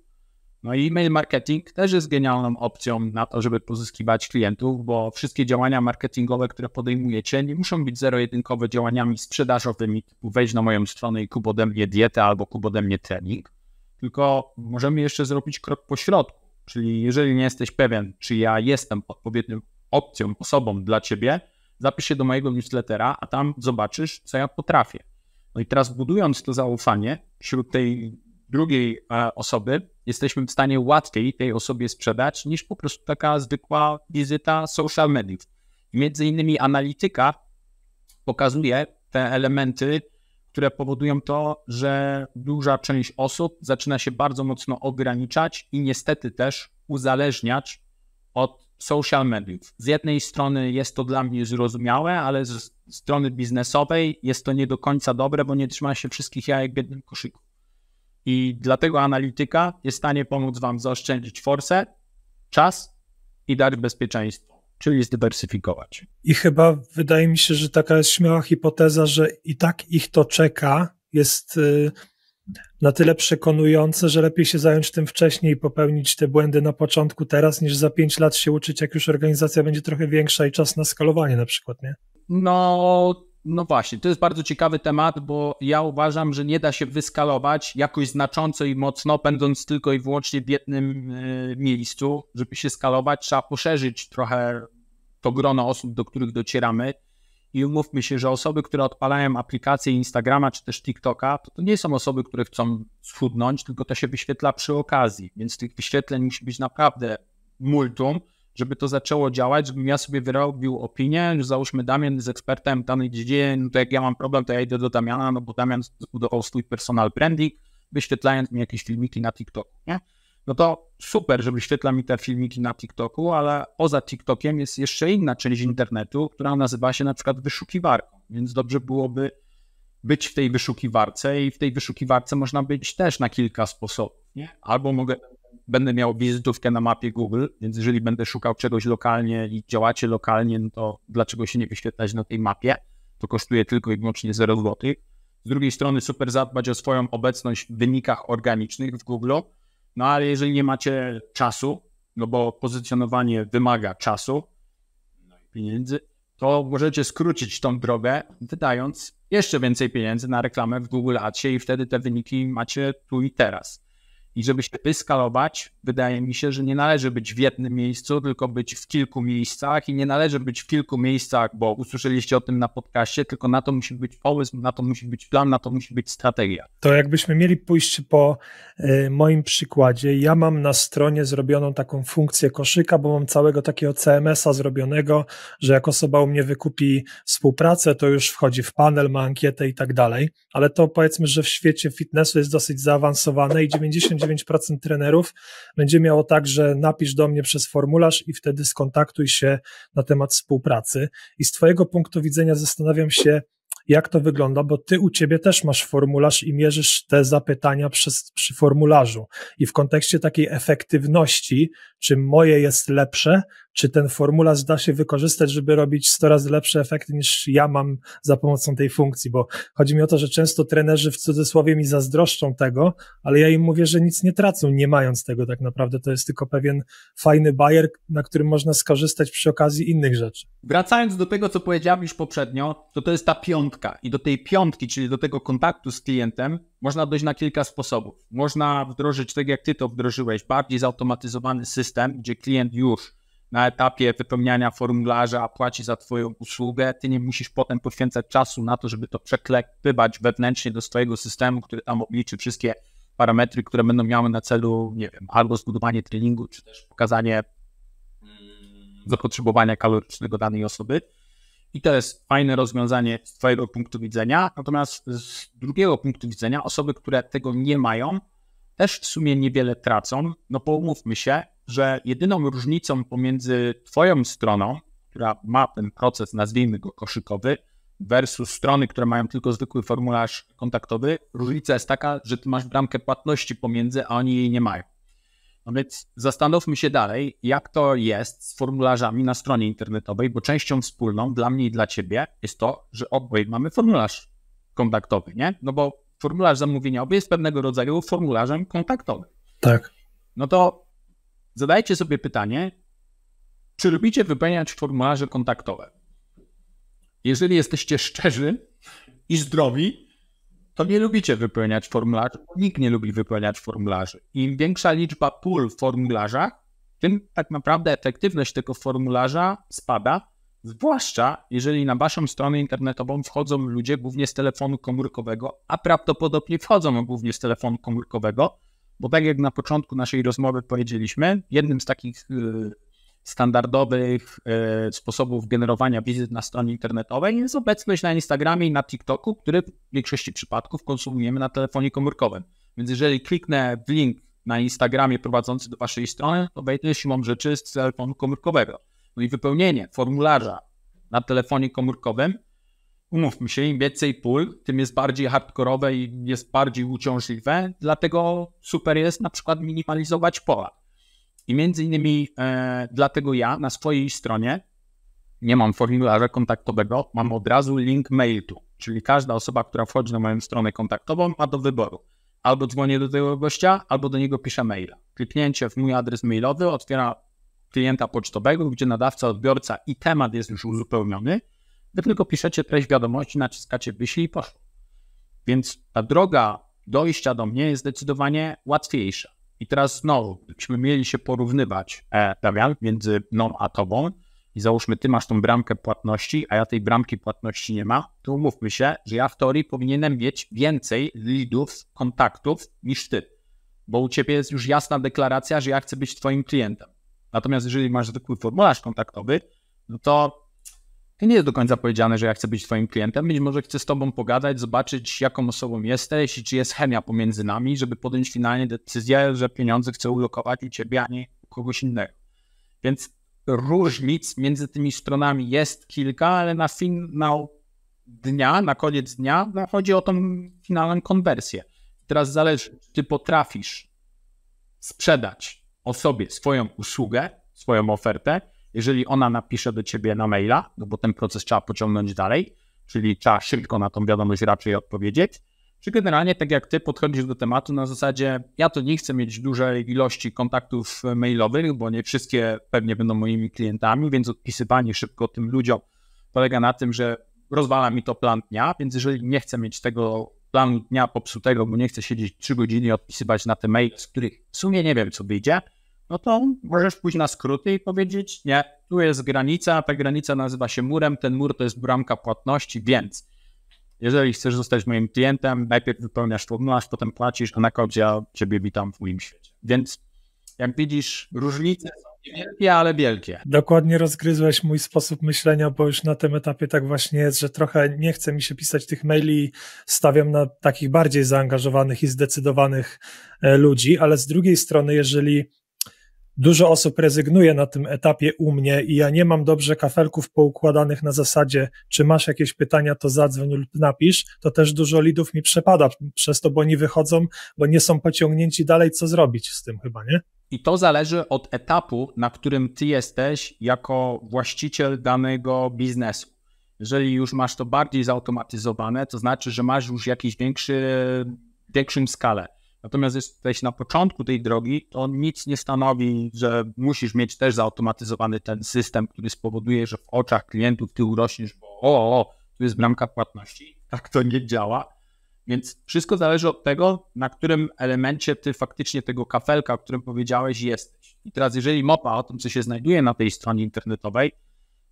No i e-mail marketing też jest genialną opcją na to, żeby pozyskiwać klientów, bo wszystkie działania marketingowe, które podejmujecie, nie muszą być zero-jedynkowe działaniami sprzedażowymi, typu wejdź na moją stronę i kup ode mnie dietę albo kup ode mnie trening, tylko możemy jeszcze zrobić krok po środku Czyli jeżeli nie jesteś pewien, czy ja jestem odpowiednią opcją, osobą dla ciebie, zapisz się do mojego newslettera, a tam zobaczysz, co ja potrafię. No i teraz budując to zaufanie wśród tej drugiej e, osoby, jesteśmy w stanie łatwiej tej osobie sprzedać niż po prostu taka zwykła wizyta social mediów. Między innymi analityka pokazuje te elementy, które powodują to, że duża część osób zaczyna się bardzo mocno ograniczać i niestety też uzależniać od social mediów. Z jednej strony jest to dla mnie zrozumiałe, ale z strony biznesowej jest to nie do końca dobre, bo nie trzyma się wszystkich jajek w jednym koszyku. I dlatego analityka jest w stanie pomóc Wam zaoszczędzić forsę, czas i dać bezpieczeństwo czyli zdywersyfikować. I chyba wydaje mi się, że taka jest śmiała hipoteza, że i tak ich to czeka, jest y, na tyle przekonujące, że lepiej się zająć tym wcześniej i popełnić te błędy na początku teraz, niż za pięć lat się uczyć, jak już organizacja będzie trochę większa i czas na skalowanie na przykład, nie? No, no właśnie, to jest bardzo ciekawy temat, bo ja uważam, że nie da się wyskalować jakoś znacząco i mocno, będąc tylko i wyłącznie w jednym e, miejscu. Żeby się skalować, trzeba poszerzyć trochę to grono osób, do których docieramy. I umówmy się, że osoby, które odpalają aplikacje Instagrama czy też TikToka, to, to nie są osoby, które chcą schudnąć, tylko to się wyświetla przy okazji. Więc tych wyświetleń musi być naprawdę multum żeby to zaczęło działać, żebym ja sobie wyrobił opinię, że załóżmy Damian jest ekspertem w danej dziedzinie, no to jak ja mam problem, to ja idę do Damiana, no bo Damian zbudował swój personal branding, wyświetlając mi jakieś filmiki na TikToku, nie? No to super, żeby wyświetla mi te filmiki na TikToku, ale poza TikTokiem jest jeszcze inna część internetu, która nazywa się na przykład wyszukiwarką, więc dobrze byłoby być w tej wyszukiwarce i w tej wyszukiwarce można być też na kilka sposobów, nie? Albo mogę będę miał wizytówkę na mapie Google, więc jeżeli będę szukał czegoś lokalnie i działacie lokalnie, no to dlaczego się nie wyświetlać na tej mapie? To kosztuje tylko i wyłącznie 0 zł. Z drugiej strony super zadbać o swoją obecność w wynikach organicznych w Google, no ale jeżeli nie macie czasu, no bo pozycjonowanie wymaga czasu no i pieniędzy, to możecie skrócić tą drogę, wydając jeszcze więcej pieniędzy na reklamę w Google Adsie i wtedy te wyniki macie tu i teraz. I żeby się wyskalować, wydaje mi się, że nie należy być w jednym miejscu, tylko być w kilku miejscach i nie należy być w kilku miejscach, bo usłyszeliście o tym na podcaście, tylko na to musi być pomysł, na to musi być plan, na to musi być strategia. To jakbyśmy mieli pójść po y, moim przykładzie, ja mam na stronie zrobioną taką funkcję koszyka, bo mam całego takiego CMS-a zrobionego, że jak osoba u mnie wykupi współpracę, to już wchodzi w panel, ma ankietę i tak dalej, ale to powiedzmy, że w świecie fitnessu jest dosyć zaawansowane i 99 99% trenerów będzie miało tak, że napisz do mnie przez formularz i wtedy skontaktuj się na temat współpracy. I z Twojego punktu widzenia zastanawiam się, jak to wygląda, bo ty u ciebie też masz formularz i mierzysz te zapytania przez, przy formularzu. I w kontekście takiej efektywności, czy moje jest lepsze, czy ten formularz da się wykorzystać, żeby robić 100 razy lepsze efekty niż ja mam za pomocą tej funkcji, bo chodzi mi o to, że często trenerzy w cudzysłowie mi zazdroszczą tego, ale ja im mówię, że nic nie tracą, nie mając tego tak naprawdę. To jest tylko pewien fajny bajer, na którym można skorzystać przy okazji innych rzeczy. Wracając do tego, co powiedziałem już poprzednio, to to jest ta piątka i do tej piątki, czyli do tego kontaktu z klientem, można dojść na kilka sposobów. Można wdrożyć, tak jak ty to wdrożyłeś, bardziej zautomatyzowany system, gdzie klient już na etapie wypełniania formularza płaci za Twoją usługę, Ty nie musisz potem poświęcać czasu na to, żeby to przeklepywać wewnętrznie do swojego systemu, który tam obliczy wszystkie parametry, które będą miały na celu, nie wiem, albo zbudowanie treningu, czy też pokazanie zapotrzebowania kalorycznego danej osoby. I to jest fajne rozwiązanie z Twojego punktu widzenia. Natomiast z drugiego punktu widzenia, osoby, które tego nie mają, też w sumie niewiele tracą, no bo umówmy się, że jedyną różnicą pomiędzy Twoją stroną, która ma ten proces, nazwijmy go koszykowy, versus strony, które mają tylko zwykły formularz kontaktowy, różnica jest taka, że Ty masz bramkę płatności pomiędzy, a oni jej nie mają. No więc zastanówmy się dalej, jak to jest z formularzami na stronie internetowej, bo częścią wspólną dla mnie i dla Ciebie jest to, że obaj mamy formularz kontaktowy, nie? No bo formularz zamówieniowy jest pewnego rodzaju formularzem kontaktowym. Tak. No to zadajcie sobie pytanie, czy lubicie wypełniać formularze kontaktowe? Jeżeli jesteście szczerzy i zdrowi, to nie lubicie wypełniać formularzy, bo nikt nie lubi wypełniać formularzy. Im większa liczba pól w formularzach, tym tak naprawdę efektywność tego formularza spada, Zwłaszcza jeżeli na Waszą stronę internetową wchodzą ludzie głównie z telefonu komórkowego, a prawdopodobnie wchodzą głównie z telefonu komórkowego, bo tak jak na początku naszej rozmowy powiedzieliśmy, jednym z takich y, standardowych y, sposobów generowania wizyt na stronie internetowej jest obecność na Instagramie i na TikToku, który w większości przypadków konsumujemy na telefonie komórkowym. Więc jeżeli kliknę w link na Instagramie prowadzący do Waszej strony, to wejdę siłą rzeczy z telefonu komórkowego no i wypełnienie formularza na telefonie komórkowym, umówmy się, im więcej pól, tym jest bardziej hardkorowe i jest bardziej uciążliwe, dlatego super jest na przykład minimalizować pola. I między innymi e, dlatego ja na swojej stronie nie mam formularza kontaktowego, mam od razu link mail tu, czyli każda osoba, która wchodzi na moją stronę kontaktową ma do wyboru. Albo dzwonię do tego gościa, albo do niego piszę maila. Kliknięcie w mój adres mailowy otwiera klienta pocztowego, gdzie nadawca, odbiorca i temat jest już uzupełniony. Wy tylko piszecie treść wiadomości, naciskacie wyślij i poszło. Więc ta droga dojścia do mnie jest zdecydowanie łatwiejsza. I teraz znowu, gdybyśmy mieli się porównywać, e, Damian, między mną a tobą i załóżmy, ty masz tą bramkę płatności, a ja tej bramki płatności nie ma, to umówmy się, że ja w teorii powinienem mieć więcej leadów, kontaktów niż ty, bo u ciebie jest już jasna deklaracja, że ja chcę być twoim klientem. Natomiast jeżeli masz zwykły formularz kontaktowy, no to to nie jest do końca powiedziane, że ja chcę być Twoim klientem. Być może chcę z Tobą pogadać, zobaczyć, jaką osobą jesteś i czy jest chemia pomiędzy nami, żeby podjąć finalnie decyzję, że pieniądze chcę ulokować u Ciebie, a nie u kogoś innego. Więc różnic między tymi stronami jest kilka, ale na finał dnia, na koniec dnia no, chodzi o tą finalną konwersję. Teraz zależy, czy Ty potrafisz sprzedać osobie swoją usługę, swoją ofertę, jeżeli ona napisze do ciebie na maila, no bo ten proces trzeba pociągnąć dalej, czyli trzeba szybko na tą wiadomość raczej odpowiedzieć, czy generalnie tak jak ty podchodzisz do tematu na zasadzie, ja to nie chcę mieć dużej ilości kontaktów mailowych, bo nie wszystkie pewnie będą moimi klientami, więc odpisywanie szybko tym ludziom polega na tym, że rozwala mi to plan dnia, więc jeżeli nie chcę mieć tego planu dnia popsutego, bo nie chcę siedzieć 3 godziny i odpisywać na te maile, z których w sumie nie wiem co wyjdzie, no to możesz pójść na skróty i powiedzieć, nie, tu jest granica, ta granica nazywa się murem, ten mur to jest bramka płatności, więc jeżeli chcesz zostać moim klientem, najpierw wypełniasz formularz, potem płacisz, a na kodzie ja ciebie witam w moim świecie. Więc jak widzisz, różnice są niewielkie, ale wielkie. Dokładnie rozgryzłeś mój sposób myślenia, bo już na tym etapie tak właśnie jest, że trochę nie chce mi się pisać tych maili, stawiam na takich bardziej zaangażowanych i zdecydowanych e, ludzi, ale z drugiej strony, jeżeli dużo osób rezygnuje na tym etapie u mnie i ja nie mam dobrze kafelków poukładanych na zasadzie, czy masz jakieś pytania, to zadzwoń lub napisz, to też dużo lidów mi przepada przez to, bo oni wychodzą, bo nie są pociągnięci dalej, co zrobić z tym chyba, nie? I to zależy od etapu, na którym ty jesteś jako właściciel danego biznesu. Jeżeli już masz to bardziej zautomatyzowane, to znaczy, że masz już jakiś większy, większą skalę Natomiast jesteś na początku tej drogi, to nic nie stanowi, że musisz mieć też zautomatyzowany ten system, który spowoduje, że w oczach klientów ty urośniesz, bo o, o tu jest bramka płatności. Tak to nie działa. Więc wszystko zależy od tego, na którym elemencie ty faktycznie tego kafelka, o którym powiedziałeś, jesteś. I teraz, jeżeli mopa o tym, co się znajduje na tej stronie internetowej,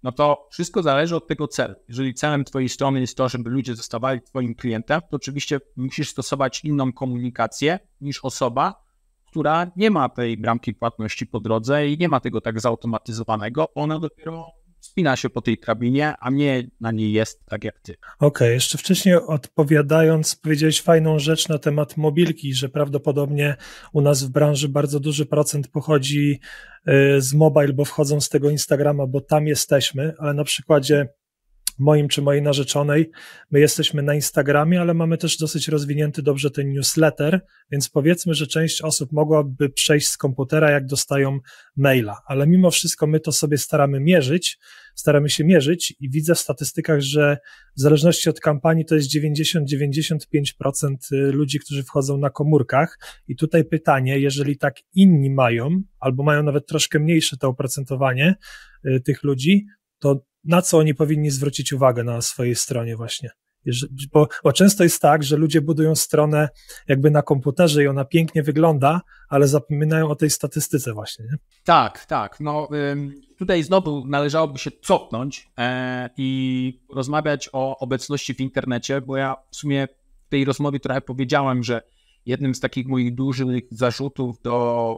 no to wszystko zależy od tego celu. Jeżeli celem Twojej strony jest to, żeby ludzie zostawali Twoim klientem, to oczywiście musisz stosować inną komunikację niż osoba, która nie ma tej bramki płatności po drodze i nie ma tego tak zautomatyzowanego. Ona dopiero wspina się po tej kabinie, a mnie na niej jest tak jak ty. Okej, okay, jeszcze wcześniej odpowiadając, powiedziałeś fajną rzecz na temat mobilki, że prawdopodobnie u nas w branży bardzo duży procent pochodzi y, z mobile, bo wchodzą z tego Instagrama, bo tam jesteśmy, ale na przykładzie moim czy mojej narzeczonej. My jesteśmy na Instagramie, ale mamy też dosyć rozwinięty dobrze ten newsletter, więc powiedzmy, że część osób mogłaby przejść z komputera, jak dostają maila, ale mimo wszystko my to sobie staramy mierzyć, staramy się mierzyć i widzę w statystykach, że w zależności od kampanii to jest 90-95% y, ludzi, którzy wchodzą na komórkach. I tutaj pytanie, jeżeli tak inni mają, albo mają nawet troszkę mniejsze to oprocentowanie y, tych ludzi, to na co oni powinni zwrócić uwagę na swojej stronie właśnie. Bo, bo, często jest tak, że ludzie budują stronę jakby na komputerze i ona pięknie wygląda, ale zapominają o tej statystyce właśnie. Nie? Tak, tak. No, tutaj znowu należałoby się cofnąć e, i rozmawiać o obecności w internecie, bo ja w sumie w tej rozmowie trochę powiedziałem, że jednym z takich moich dużych zarzutów do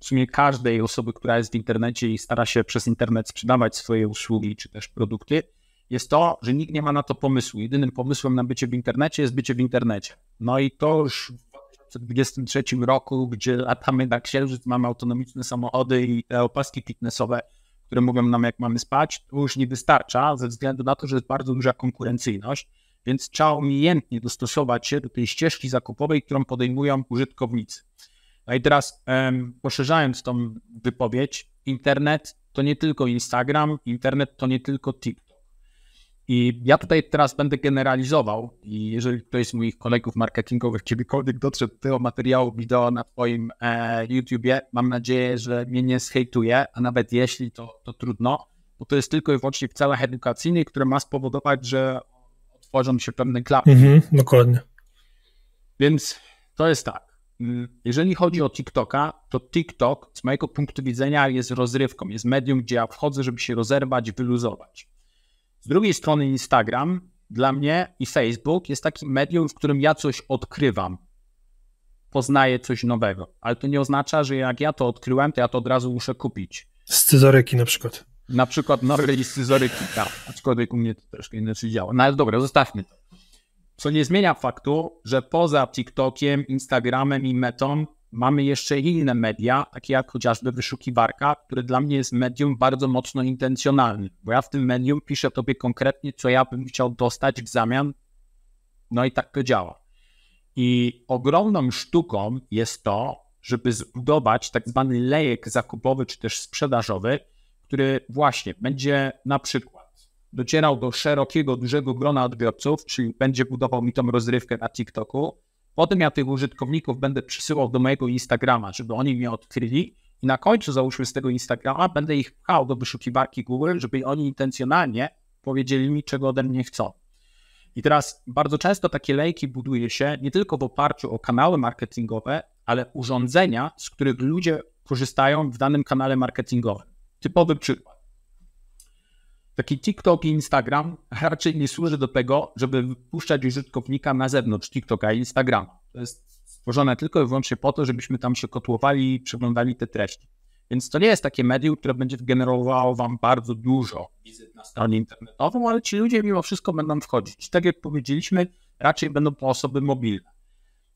w sumie każdej osoby, która jest w internecie i stara się przez internet sprzedawać swoje usługi czy też produkty, jest to, że nikt nie ma na to pomysłu. Jedynym pomysłem na bycie w internecie jest bycie w internecie. No i to już w 2023 roku, gdzie latamy na księżyc, mamy autonomiczne samochody i te opaski fitnessowe, które mówią nam, jak mamy spać, to już nie wystarcza ze względu na to, że jest bardzo duża konkurencyjność, więc trzeba umiejętnie dostosować się do tej ścieżki zakupowej, którą podejmują użytkownicy. No i teraz poszerzając tą wypowiedź, internet to nie tylko Instagram, internet to nie tylko TikTok. I ja tutaj teraz będę generalizował i jeżeli ktoś z moich kolegów marketingowych kiedykolwiek dotrze do tego materiału wideo na twoim e, YouTubie, mam nadzieję, że mnie nie zhejtuje, a nawet jeśli, to, to trudno, bo to jest tylko i wyłącznie w celach edukacyjnych, które ma spowodować, że otworzą się pewne klapy. Mhm, dokładnie. Więc to jest tak. Jeżeli chodzi o TikToka, to TikTok z mojego punktu widzenia jest rozrywką, jest medium, gdzie ja wchodzę, żeby się rozerwać, wyluzować. Z drugiej strony Instagram dla mnie i Facebook jest takim medium, w którym ja coś odkrywam, poznaję coś nowego, ale to nie oznacza, że jak ja to odkryłem, to ja to od razu muszę kupić. Scyzoryki na przykład. Na przykład nowe scyzoryki, tak. Aczkolwiek u mnie to troszkę inaczej działa. No ale dobra, zostawmy to. Co nie zmienia faktu, że poza TikTokiem, Instagramem i Metą mamy jeszcze inne media, takie jak chociażby wyszukiwarka, które dla mnie jest medium bardzo mocno intencjonalne, bo ja w tym medium piszę tobie konkretnie, co ja bym chciał dostać w zamian. No i tak to działa. I ogromną sztuką jest to, żeby zbudować tak zwany lejek zakupowy czy też sprzedażowy, który właśnie będzie na przykład docierał do szerokiego, dużego grona odbiorców, czyli będzie budował mi tą rozrywkę na TikToku. Potem ja tych użytkowników będę przysyłał do mojego Instagrama, żeby oni mnie odkryli. I na końcu, załóżmy z tego Instagrama, będę ich pchał do wyszukiwarki Google, żeby oni intencjonalnie powiedzieli mi, czego ode mnie chcą. I teraz bardzo często takie lejki buduje się nie tylko w oparciu o kanały marketingowe, ale urządzenia, z których ludzie korzystają w danym kanale marketingowym. Typowy przykład. Taki TikTok i Instagram raczej nie służy do tego, żeby wypuszczać użytkownika na zewnątrz TikToka i Instagrama. To jest stworzone tylko i wyłącznie po to, żebyśmy tam się kotłowali i przeglądali te treści. Więc to nie jest takie medium, które będzie generowało wam bardzo dużo wizyt na stronie internetowej, ale ci ludzie mimo wszystko będą wchodzić. Tak jak powiedzieliśmy, raczej będą to osoby mobilne.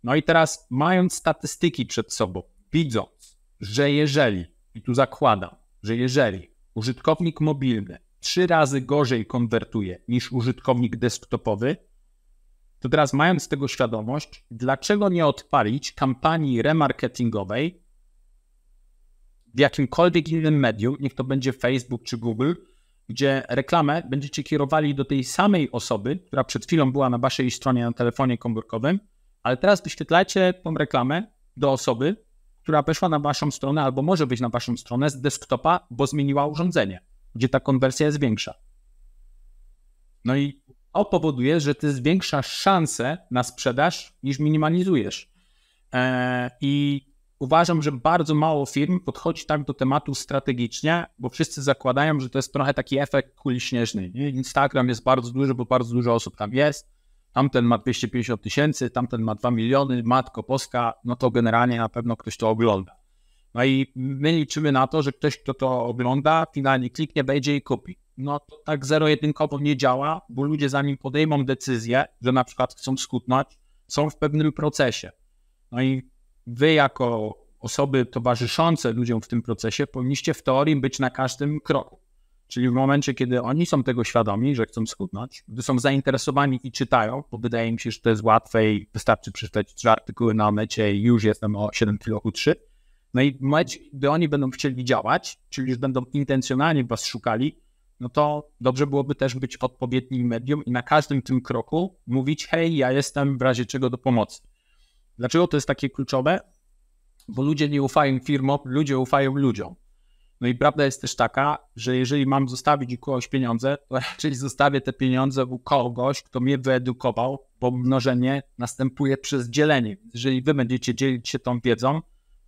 No i teraz, mając statystyki przed sobą, widząc, że jeżeli, i tu zakładam, że jeżeli użytkownik mobilny trzy razy gorzej konwertuje niż użytkownik desktopowy, to teraz mając tego świadomość, dlaczego nie odpalić kampanii remarketingowej w jakimkolwiek innym medium, niech to będzie Facebook czy Google, gdzie reklamę będziecie kierowali do tej samej osoby, która przed chwilą była na waszej stronie na telefonie komórkowym, ale teraz wyświetlajcie tą reklamę do osoby, która weszła na waszą stronę albo może być na waszą stronę z desktopa, bo zmieniła urządzenie gdzie ta konwersja jest większa. No i to powoduje, że ty zwiększasz szanse na sprzedaż niż minimalizujesz. E, I uważam, że bardzo mało firm podchodzi tak do tematu strategicznie, bo wszyscy zakładają, że to jest trochę taki efekt kuli śnieżnej. Instagram jest bardzo duży, bo bardzo dużo osób tam jest. Tamten ma 250 tysięcy, tamten ma 2 miliony, matko Polska, no to generalnie na pewno ktoś to ogląda. No i my liczymy na to, że ktoś, kto to ogląda, finalnie kliknie, wejdzie i kupi. No to tak zero-jedynkowo nie działa, bo ludzie zanim podejmą decyzję, że na przykład chcą skutnąć, są w pewnym procesie. No i wy jako osoby towarzyszące ludziom w tym procesie powinniście w teorii być na każdym kroku. Czyli w momencie, kiedy oni są tego świadomi, że chcą skutnąć, gdy są zainteresowani i czytają, bo wydaje mi się, że to jest łatwe i wystarczy przeczytać trzy artykuły na mecie i już jestem o 7 kg chudszy, no i w momencie, gdy oni będą chcieli działać, czyli już będą intencjonalnie was szukali, no to dobrze byłoby też być odpowiednim medium i na każdym tym kroku mówić, hej, ja jestem w razie czego do pomocy. Dlaczego to jest takie kluczowe? Bo ludzie nie ufają firmom, ludzie ufają ludziom. No i prawda jest też taka, że jeżeli mam zostawić u kogoś pieniądze, to raczej zostawię te pieniądze u kogoś, kto mnie wyedukował, bo mnożenie następuje przez dzielenie. Jeżeli wy będziecie dzielić się tą wiedzą,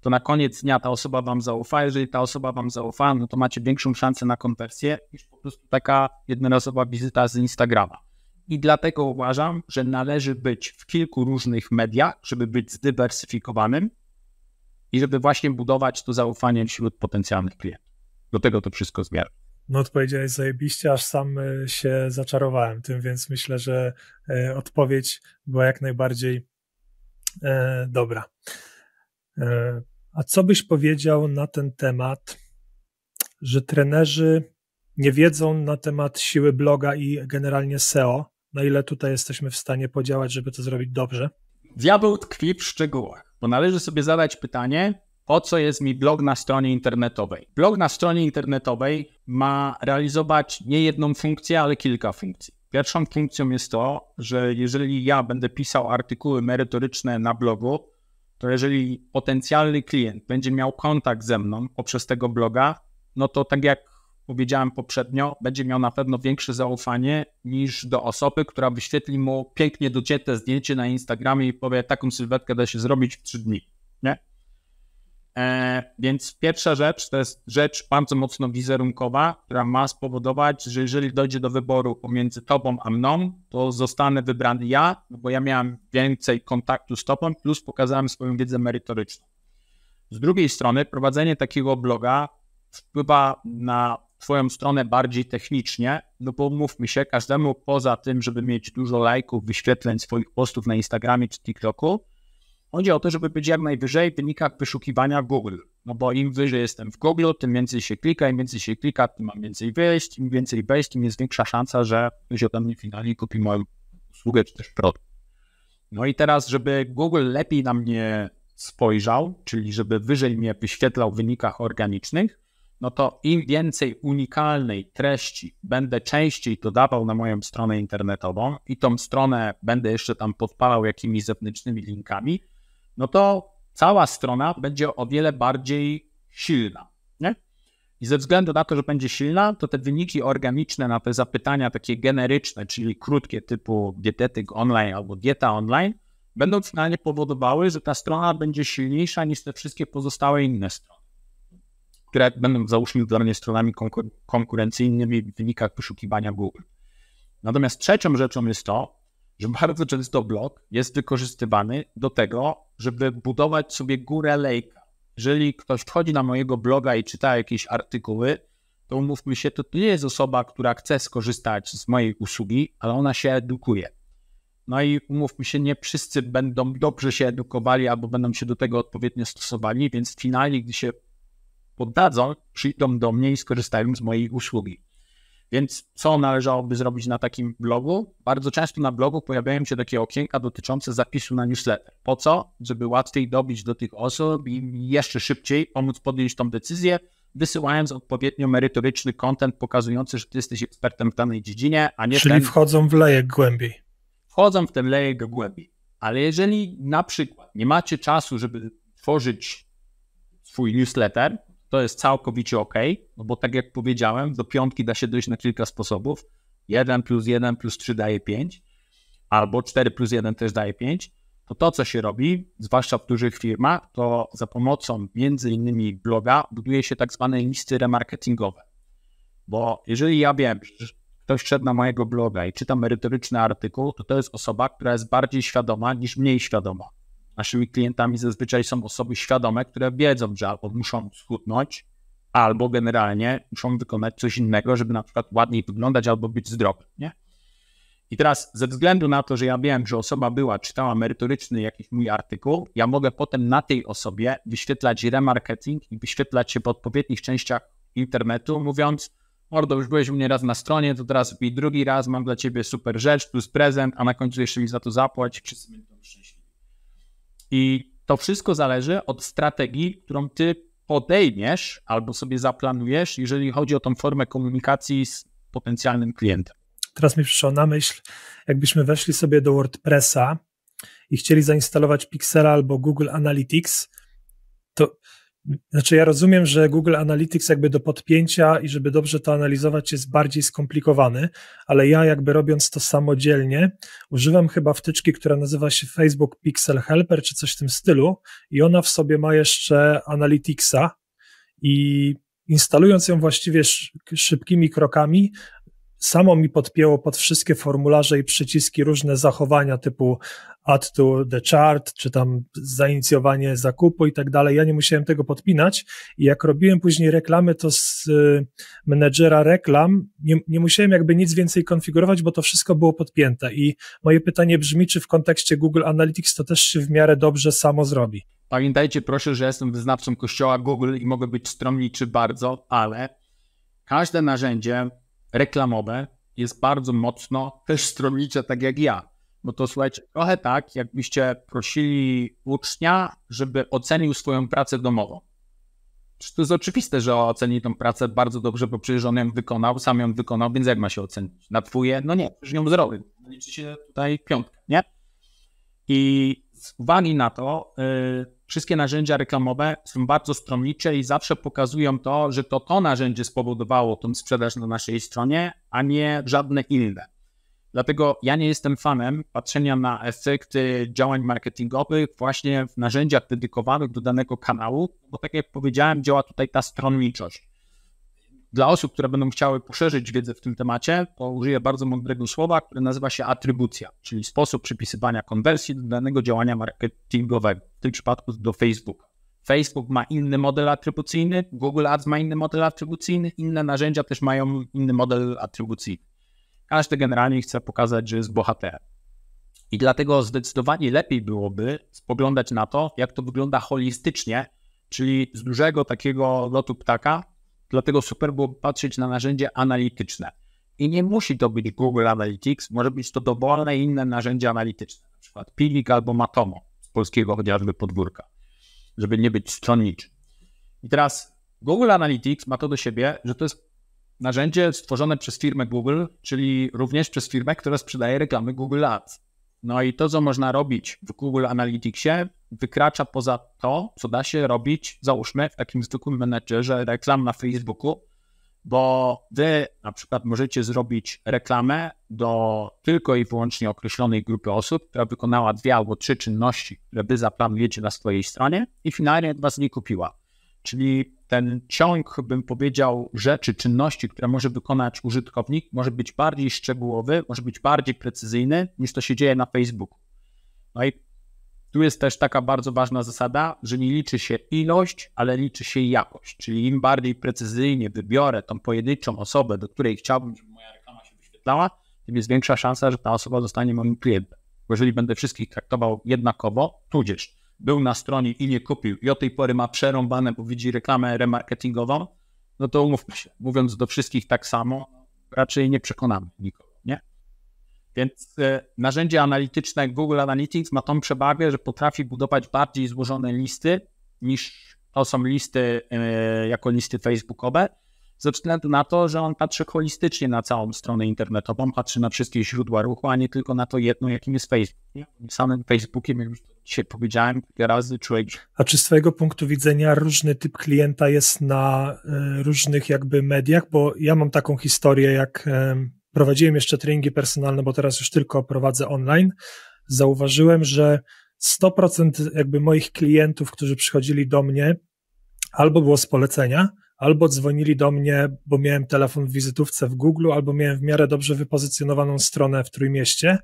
to na koniec dnia ta osoba Wam zaufa. Jeżeli ta osoba Wam zaufa, no to macie większą szansę na konwersję niż po prostu taka jednorazowa wizyta z Instagrama. I dlatego uważam, że należy być w kilku różnych mediach, żeby być zdywersyfikowanym i żeby właśnie budować to zaufanie wśród potencjalnych klientów. Do tego to wszystko zmierza. No odpowiedziałeś zajebiście, aż sam e, się zaczarowałem tym, więc myślę, że e, odpowiedź była jak najbardziej e, dobra. A co byś powiedział na ten temat, że trenerzy nie wiedzą na temat siły bloga i generalnie SEO, na ile tutaj jesteśmy w stanie podziałać, żeby to zrobić dobrze? Diabeł tkwi w szczegółach, bo należy sobie zadać pytanie, po co jest mi blog na stronie internetowej? Blog na stronie internetowej ma realizować nie jedną funkcję, ale kilka funkcji. Pierwszą funkcją jest to, że jeżeli ja będę pisał artykuły merytoryczne na blogu, to jeżeli potencjalny klient będzie miał kontakt ze mną poprzez tego bloga, no to tak jak powiedziałem poprzednio, będzie miał na pewno większe zaufanie niż do osoby, która wyświetli mu pięknie docięte zdjęcie na Instagramie i powie, taką sylwetkę da się zrobić w trzy dni. Nie? E, więc pierwsza rzecz to jest rzecz bardzo mocno wizerunkowa, która ma spowodować, że jeżeli dojdzie do wyboru pomiędzy tobą a mną, to zostanę wybrany ja, no bo ja miałem więcej kontaktu z tobą, plus pokazałem swoją wiedzę merytoryczną. Z drugiej strony, prowadzenie takiego bloga wpływa na Twoją stronę bardziej technicznie, no bo mówmy się, każdemu poza tym, żeby mieć dużo lajków, wyświetleń swoich postów na Instagramie czy TikToku, Chodzi o to, żeby być jak najwyżej w wynikach wyszukiwania Google. No bo im wyżej jestem w Google, tym więcej się klika, im więcej się klika, tym mam więcej wejść, im więcej wejść, tym jest większa szansa, że ktoś ode mnie finalnie kupi moją usługę czy też produkt. No i teraz, żeby Google lepiej na mnie spojrzał, czyli żeby wyżej mnie wyświetlał w wynikach organicznych, no to im więcej unikalnej treści będę częściej dodawał na moją stronę internetową i tą stronę będę jeszcze tam podpalał jakimiś zewnętrznymi linkami, no to cała strona będzie o wiele bardziej silna. Nie? I ze względu na to, że będzie silna, to te wyniki organiczne na te zapytania takie generyczne, czyli krótkie typu dietetyk online albo dieta online, będą finalnie powodowały, że ta strona będzie silniejsza niż te wszystkie pozostałe inne strony, które będą załóżmy dla mnie stronami konkurencyjnymi w wynikach poszukiwania Google. Natomiast trzecią rzeczą jest to, że bardzo często blok jest wykorzystywany do tego, żeby budować sobie górę lejka. Jeżeli ktoś wchodzi na mojego bloga i czyta jakieś artykuły, to umówmy się, to nie jest osoba, która chce skorzystać z mojej usługi, ale ona się edukuje. No i umówmy się, nie wszyscy będą dobrze się edukowali albo będą się do tego odpowiednio stosowali, więc finalnie, gdy się poddadzą, przyjdą do mnie i skorzystają z mojej usługi. Więc co należałoby zrobić na takim blogu? Bardzo często na blogu pojawiają się takie okienka dotyczące zapisu na newsletter. Po co? Żeby łatwiej dobić do tych osób i jeszcze szybciej pomóc podjąć tą decyzję, wysyłając odpowiednio merytoryczny kontent pokazujący, że ty jesteś ekspertem w danej dziedzinie, a nie Czyli ten... wchodzą w lejek głębiej. Wchodzą w ten lejek głębiej. Ale jeżeli na przykład nie macie czasu, żeby tworzyć swój newsletter, to jest całkowicie ok, no bo tak jak powiedziałem, do piątki da się dojść na kilka sposobów. 1 plus 1 plus 3 daje 5, albo 4 plus 1 też daje 5. To to, co się robi, zwłaszcza w dużych firmach, to za pomocą między innymi bloga buduje się tak zwane listy remarketingowe. Bo jeżeli ja wiem, że ktoś szedł na mojego bloga i czyta merytoryczny artykuł, to to jest osoba, która jest bardziej świadoma niż mniej świadoma. Naszymi klientami zazwyczaj są osoby świadome, które wiedzą, że albo muszą schudnąć, albo generalnie muszą wykonać coś innego, żeby na przykład ładniej wyglądać albo być zdrowy. Nie? I teraz ze względu na to, że ja wiem, że osoba była, czytała merytoryczny jakiś mój artykuł, ja mogę potem na tej osobie wyświetlać remarketing i wyświetlać się po odpowiednich częściach internetu, mówiąc, Mordo, już byłeś u mnie raz na stronie, to teraz i drugi raz, mam dla ciebie super rzecz, plus prezent, a na końcu jeszcze mi za to zapłać, wszyscy będą szczęśliwi. I to wszystko zależy od strategii, którą ty podejmiesz albo sobie zaplanujesz, jeżeli chodzi o tą formę komunikacji z potencjalnym klientem. Teraz mi przyszło na myśl, jakbyśmy weszli sobie do WordPressa i chcieli zainstalować Pixela albo Google Analytics, to znaczy, ja rozumiem, że Google Analytics jakby do podpięcia i żeby dobrze to analizować jest bardziej skomplikowany, ale ja jakby robiąc to samodzielnie, używam chyba wtyczki, która nazywa się Facebook Pixel Helper czy coś w tym stylu, i ona w sobie ma jeszcze Analyticsa i instalując ją właściwie szybkimi krokami, samo mi podpięło pod wszystkie formularze i przyciski różne zachowania typu add to the chart, czy tam zainicjowanie zakupu i tak dalej. Ja nie musiałem tego podpinać i jak robiłem później reklamy, to z y, menedżera reklam nie, nie musiałem jakby nic więcej konfigurować, bo to wszystko było podpięte i moje pytanie brzmi, czy w kontekście Google Analytics to też się w miarę dobrze samo zrobi? Pamiętajcie proszę, że jestem wyznawcą kościoła Google i mogę być stronniczy bardzo, ale każde narzędzie reklamowe jest bardzo mocno też stronnicze, tak jak ja. Bo to słuchajcie, trochę tak, jakbyście prosili ucznia, żeby ocenił swoją pracę domową. to jest oczywiste, że oceni tą pracę bardzo dobrze, bo przecież on ją wykonał, sam ją wykonał, więc jak ma się ocenić? Na No nie, przecież ją zrobił. No liczy się tutaj piątkę, nie? I z uwagi na to, yy, wszystkie narzędzia reklamowe są bardzo stronnicze i zawsze pokazują to, że to to narzędzie spowodowało tą sprzedaż na naszej stronie, a nie żadne inne. Dlatego ja nie jestem fanem patrzenia na efekty działań marketingowych właśnie w narzędziach dedykowanych do danego kanału, bo tak jak powiedziałem, działa tutaj ta stronniczość. Dla osób, które będą chciały poszerzyć wiedzę w tym temacie, to użyję bardzo mądrego słowa, które nazywa się atrybucja, czyli sposób przypisywania konwersji do danego działania marketingowego, w tym przypadku do Facebooka. Facebook ma inny model atrybucyjny, Google Ads ma inny model atrybucyjny, inne narzędzia też mają inny model atrybucyjny. Każdy generalnie chce pokazać, że jest bohaterem. I dlatego zdecydowanie lepiej byłoby spoglądać na to, jak to wygląda holistycznie, czyli z dużego takiego lotu ptaka Dlatego super było patrzeć na narzędzia analityczne. I nie musi to być Google Analytics, może być to dowolne inne narzędzie analityczne, na przykład Pilik albo Matomo z polskiego chociażby podwórka, żeby nie być stronniczy. I teraz Google Analytics ma to do siebie, że to jest narzędzie stworzone przez firmę Google, czyli również przez firmę, która sprzedaje reklamy Google Ads. No i to, co można robić w Google Analyticsie, wykracza poza to, co da się robić, załóżmy, w takim zwykłym menedżerze reklam na Facebooku, bo wy na przykład możecie zrobić reklamę do tylko i wyłącznie określonej grupy osób, która wykonała dwie albo trzy czynności, które wy zaplanujecie na swojej stronie i finalnie od was nie kupiła. Czyli ten ciąg, bym powiedział, rzeczy, czynności, które może wykonać użytkownik, może być bardziej szczegółowy, może być bardziej precyzyjny niż to się dzieje na Facebooku. No i tu jest też taka bardzo ważna zasada, że nie liczy się ilość, ale liczy się jakość. Czyli im bardziej precyzyjnie wybiorę tą pojedynczą osobę, do której chciałbym, żeby moja reklama się wyświetlała, tym jest większa szansa, że ta osoba zostanie moim klientem. Bo jeżeli będę wszystkich traktował jednakowo, tudzież był na stronie i nie kupił i od tej pory ma przerąbane, bo widzi reklamę remarketingową, no to umówmy się, mówiąc do wszystkich tak samo, raczej nie przekonamy nikogo, nie? Więc e, narzędzie analityczne Google Analytics ma tą przewagę, że potrafi budować bardziej złożone listy niż to są listy e, jako listy facebookowe, ze względu na to, że on patrzy holistycznie na całą stronę internetową, patrzy na wszystkie źródła ruchu, a nie tylko na to jedno, jakim jest Facebook. Nie? Samym Facebookiem, jak już dzisiaj powiedziałem, razy człowiek. A czy z Twojego punktu widzenia różny typ klienta jest na e, różnych jakby mediach? Bo ja mam taką historię, jak e, prowadziłem jeszcze treningi personalne, bo teraz już tylko prowadzę online. Zauważyłem, że 100% jakby moich klientów, którzy przychodzili do mnie, albo było z polecenia, albo dzwonili do mnie, bo miałem telefon w wizytówce w Google, albo miałem w miarę dobrze wypozycjonowaną stronę w Trójmieście.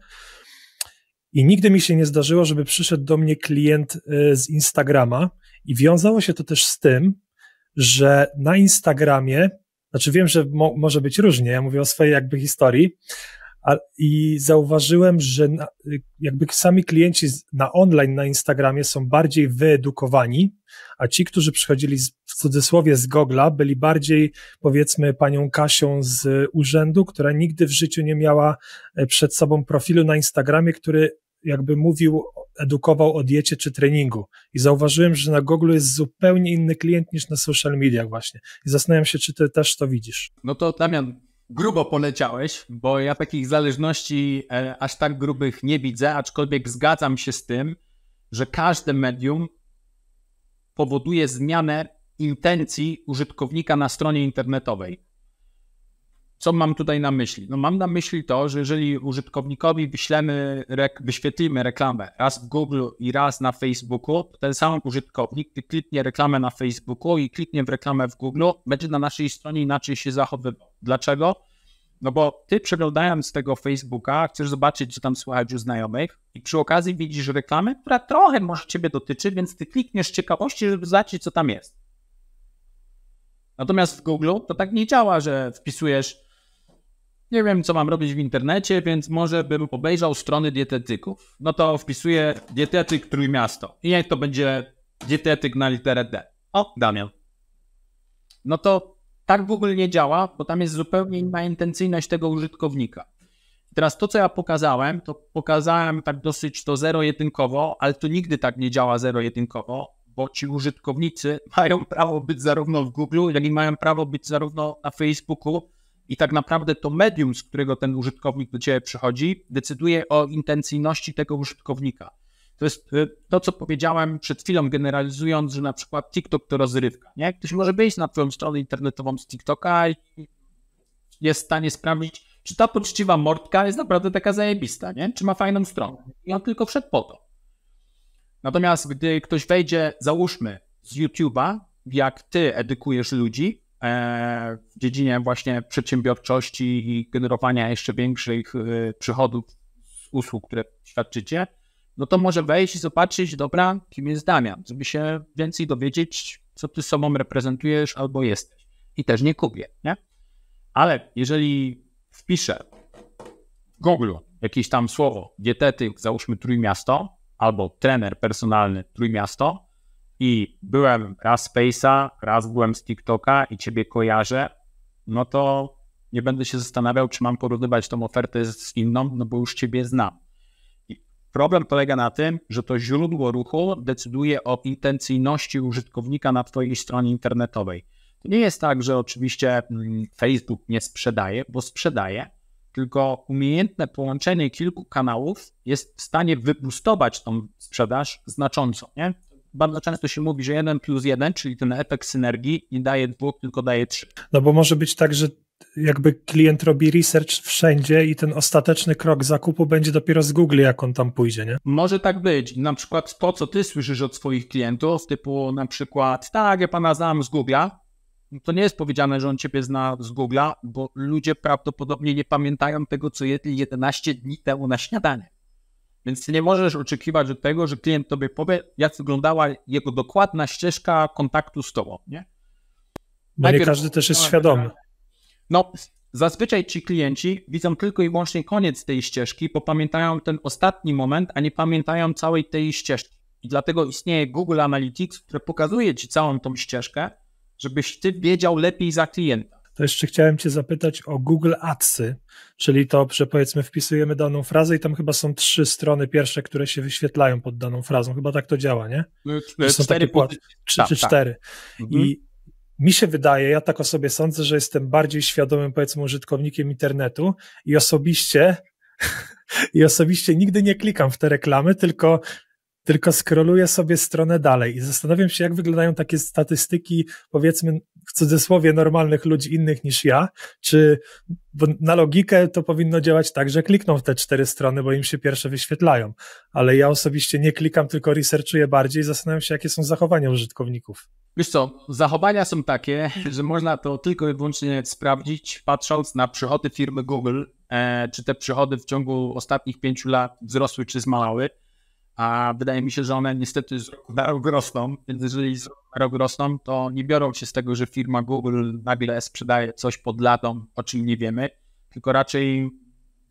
I nigdy mi się nie zdarzyło, żeby przyszedł do mnie klient y, z Instagrama. I wiązało się to też z tym, że na Instagramie, znaczy wiem, że mo może być różnie, ja mówię o swojej jakby historii, i zauważyłem, że jakby sami klienci na online, na Instagramie są bardziej wyedukowani, a ci, którzy przychodzili z, w cudzysłowie z Gogla, byli bardziej powiedzmy panią Kasią z urzędu, która nigdy w życiu nie miała e, przed sobą profilu na Instagramie, który jakby mówił, edukował o diecie czy treningu. I zauważyłem, że na Google jest zupełnie inny klient niż na social mediach właśnie. I zastanawiam się, czy ty też to widzisz. No to Damian, grubo poleciałeś, bo ja takich zależności e, aż tak grubych nie widzę, aczkolwiek zgadzam się z tym, że każde medium powoduje zmianę intencji użytkownika na stronie internetowej. Co mam tutaj na myśli? No mam na myśli to, że jeżeli użytkownikowi wyślemy, wyświetlimy reklamę raz w Google i raz na Facebooku, ten sam użytkownik, gdy kliknie reklamę na Facebooku i kliknie w reklamę w Google, będzie na naszej stronie inaczej się zachowywał. Dlaczego? No bo ty przeglądając tego Facebooka, chcesz zobaczyć, co tam słychać u znajomych i przy okazji widzisz reklamę, która trochę może ciebie dotyczy, więc ty klikniesz ciekawości, żeby zobaczyć, co tam jest. Natomiast w Google to tak nie działa, że wpisujesz nie wiem, co mam robić w internecie, więc może bym obejrzał strony dietetyków. No to wpisuję dietetyk Trójmiasto i jak to będzie dietetyk na literę D. O, Damian. No to tak w ogóle nie działa, bo tam jest zupełnie inna intencyjność tego użytkownika. Teraz to, co ja pokazałem, to pokazałem tak dosyć to zero-jedynkowo, ale to nigdy tak nie działa zero-jedynkowo, bo ci użytkownicy mają prawo być zarówno w Google, jak i mają prawo być zarówno na Facebooku, i tak naprawdę to medium, z którego ten użytkownik do ciebie przychodzi, decyduje o intencyjności tego użytkownika. To jest y, to, co powiedziałem przed chwilą, generalizując, że na przykład TikTok to rozrywka. Nie? Ktoś może wyjść na twoją stronę internetową z TikToka i jest w stanie sprawdzić, czy ta poczciwa mordka jest naprawdę taka zajebista, nie? czy ma fajną stronę. I on tylko wszedł po to. Natomiast gdy ktoś wejdzie, załóżmy, z YouTube'a, jak ty edukujesz ludzi, E, w dziedzinie właśnie przedsiębiorczości i generowania jeszcze większych e, przychodów z usług, które świadczycie, no to może wejść i zobaczyć, dobra, kim jest Damian, żeby się więcej dowiedzieć, co ty sobą reprezentujesz albo jesteś. I też nie kupię, nie? Ale jeżeli wpiszę w Google jakieś tam słowo dietetyk, załóżmy Trójmiasto, albo trener personalny Trójmiasto, i byłem raz Space'a, raz byłem z TikToka i ciebie kojarzę, no to nie będę się zastanawiał, czy mam porównywać tą ofertę z inną, no bo już ciebie znam. I problem polega na tym, że to źródło ruchu decyduje o intencyjności użytkownika na twojej stronie internetowej. To nie jest tak, że oczywiście mm, Facebook nie sprzedaje, bo sprzedaje, tylko umiejętne połączenie kilku kanałów jest w stanie wybustować tą sprzedaż znacząco, nie? bardzo często się mówi, że 1 plus 1, czyli ten efekt synergii nie daje dwóch, tylko daje trzy. No bo może być tak, że jakby klient robi research wszędzie i ten ostateczny krok zakupu będzie dopiero z Google, jak on tam pójdzie, nie? Może tak być. Na przykład to, co ty słyszysz od swoich klientów, typu na przykład, tak, ja pana znam z Google'a, no to nie jest powiedziane, że on ciebie zna z Google'a, bo ludzie prawdopodobnie nie pamiętają tego, co jedli 11 dni temu na śniadanie. Więc ty nie możesz oczekiwać od tego, że klient tobie powie, jak wyglądała jego dokładna ścieżka kontaktu z tobą, nie? Bo no Najpierw... każdy też jest no, świadomy. Tak. No, zazwyczaj ci klienci widzą tylko i wyłącznie koniec tej ścieżki, bo pamiętają ten ostatni moment, a nie pamiętają całej tej ścieżki. I dlatego istnieje Google Analytics, które pokazuje ci całą tą ścieżkę, żebyś ty wiedział lepiej za klienta to jeszcze chciałem Cię zapytać o Google Adsy, czyli to, że powiedzmy wpisujemy daną frazę i tam chyba są trzy strony pierwsze, które się wyświetlają pod daną frazą. Chyba tak to działa, nie? No, no, są cztery płat... trzy, czy tak, tak. cztery. Tak. I mi się wydaje, ja tak o sobie sądzę, że jestem bardziej świadomym, powiedzmy, użytkownikiem internetu i osobiście, i osobiście nigdy nie klikam w te reklamy, tylko tylko skroluję sobie stronę dalej i zastanawiam się, jak wyglądają takie statystyki, powiedzmy, w cudzysłowie normalnych ludzi innych niż ja, czy bo na logikę to powinno działać tak, że klikną w te cztery strony, bo im się pierwsze wyświetlają, ale ja osobiście nie klikam, tylko researchuję bardziej i zastanawiam się, jakie są zachowania użytkowników. Wiesz co, zachowania są takie, że można to tylko i wyłącznie sprawdzić, patrząc na przychody firmy Google, e, czy te przychody w ciągu ostatnich pięciu lat wzrosły czy zmalały. A wydaje mi się, że one niestety z roku na rok rosną, więc jeżeli z roku rok rosną, to nie biorą się z tego, że firma Google nagle sprzedaje coś pod latą, o czym nie wiemy, tylko raczej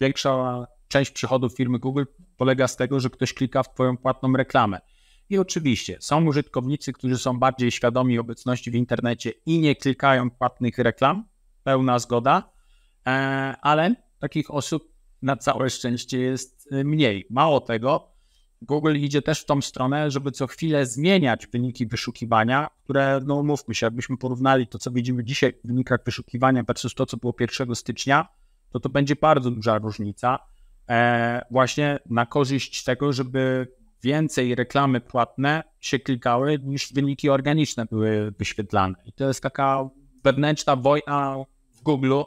większa część przychodów firmy Google polega z tego, że ktoś klika w Twoją płatną reklamę. I oczywiście są użytkownicy, którzy są bardziej świadomi obecności w internecie i nie klikają płatnych reklam, pełna zgoda, e, ale takich osób na całe szczęście jest e, mniej. Mało tego, Google idzie też w tą stronę, żeby co chwilę zmieniać wyniki wyszukiwania, które, no mówmy się, jakbyśmy porównali to, co widzimy dzisiaj w wynikach wyszukiwania versus to, co było 1 stycznia, to to będzie bardzo duża różnica e, właśnie na korzyść tego, żeby więcej reklamy płatne się klikały niż wyniki organiczne były wyświetlane. I to jest taka wewnętrzna wojna w Googleu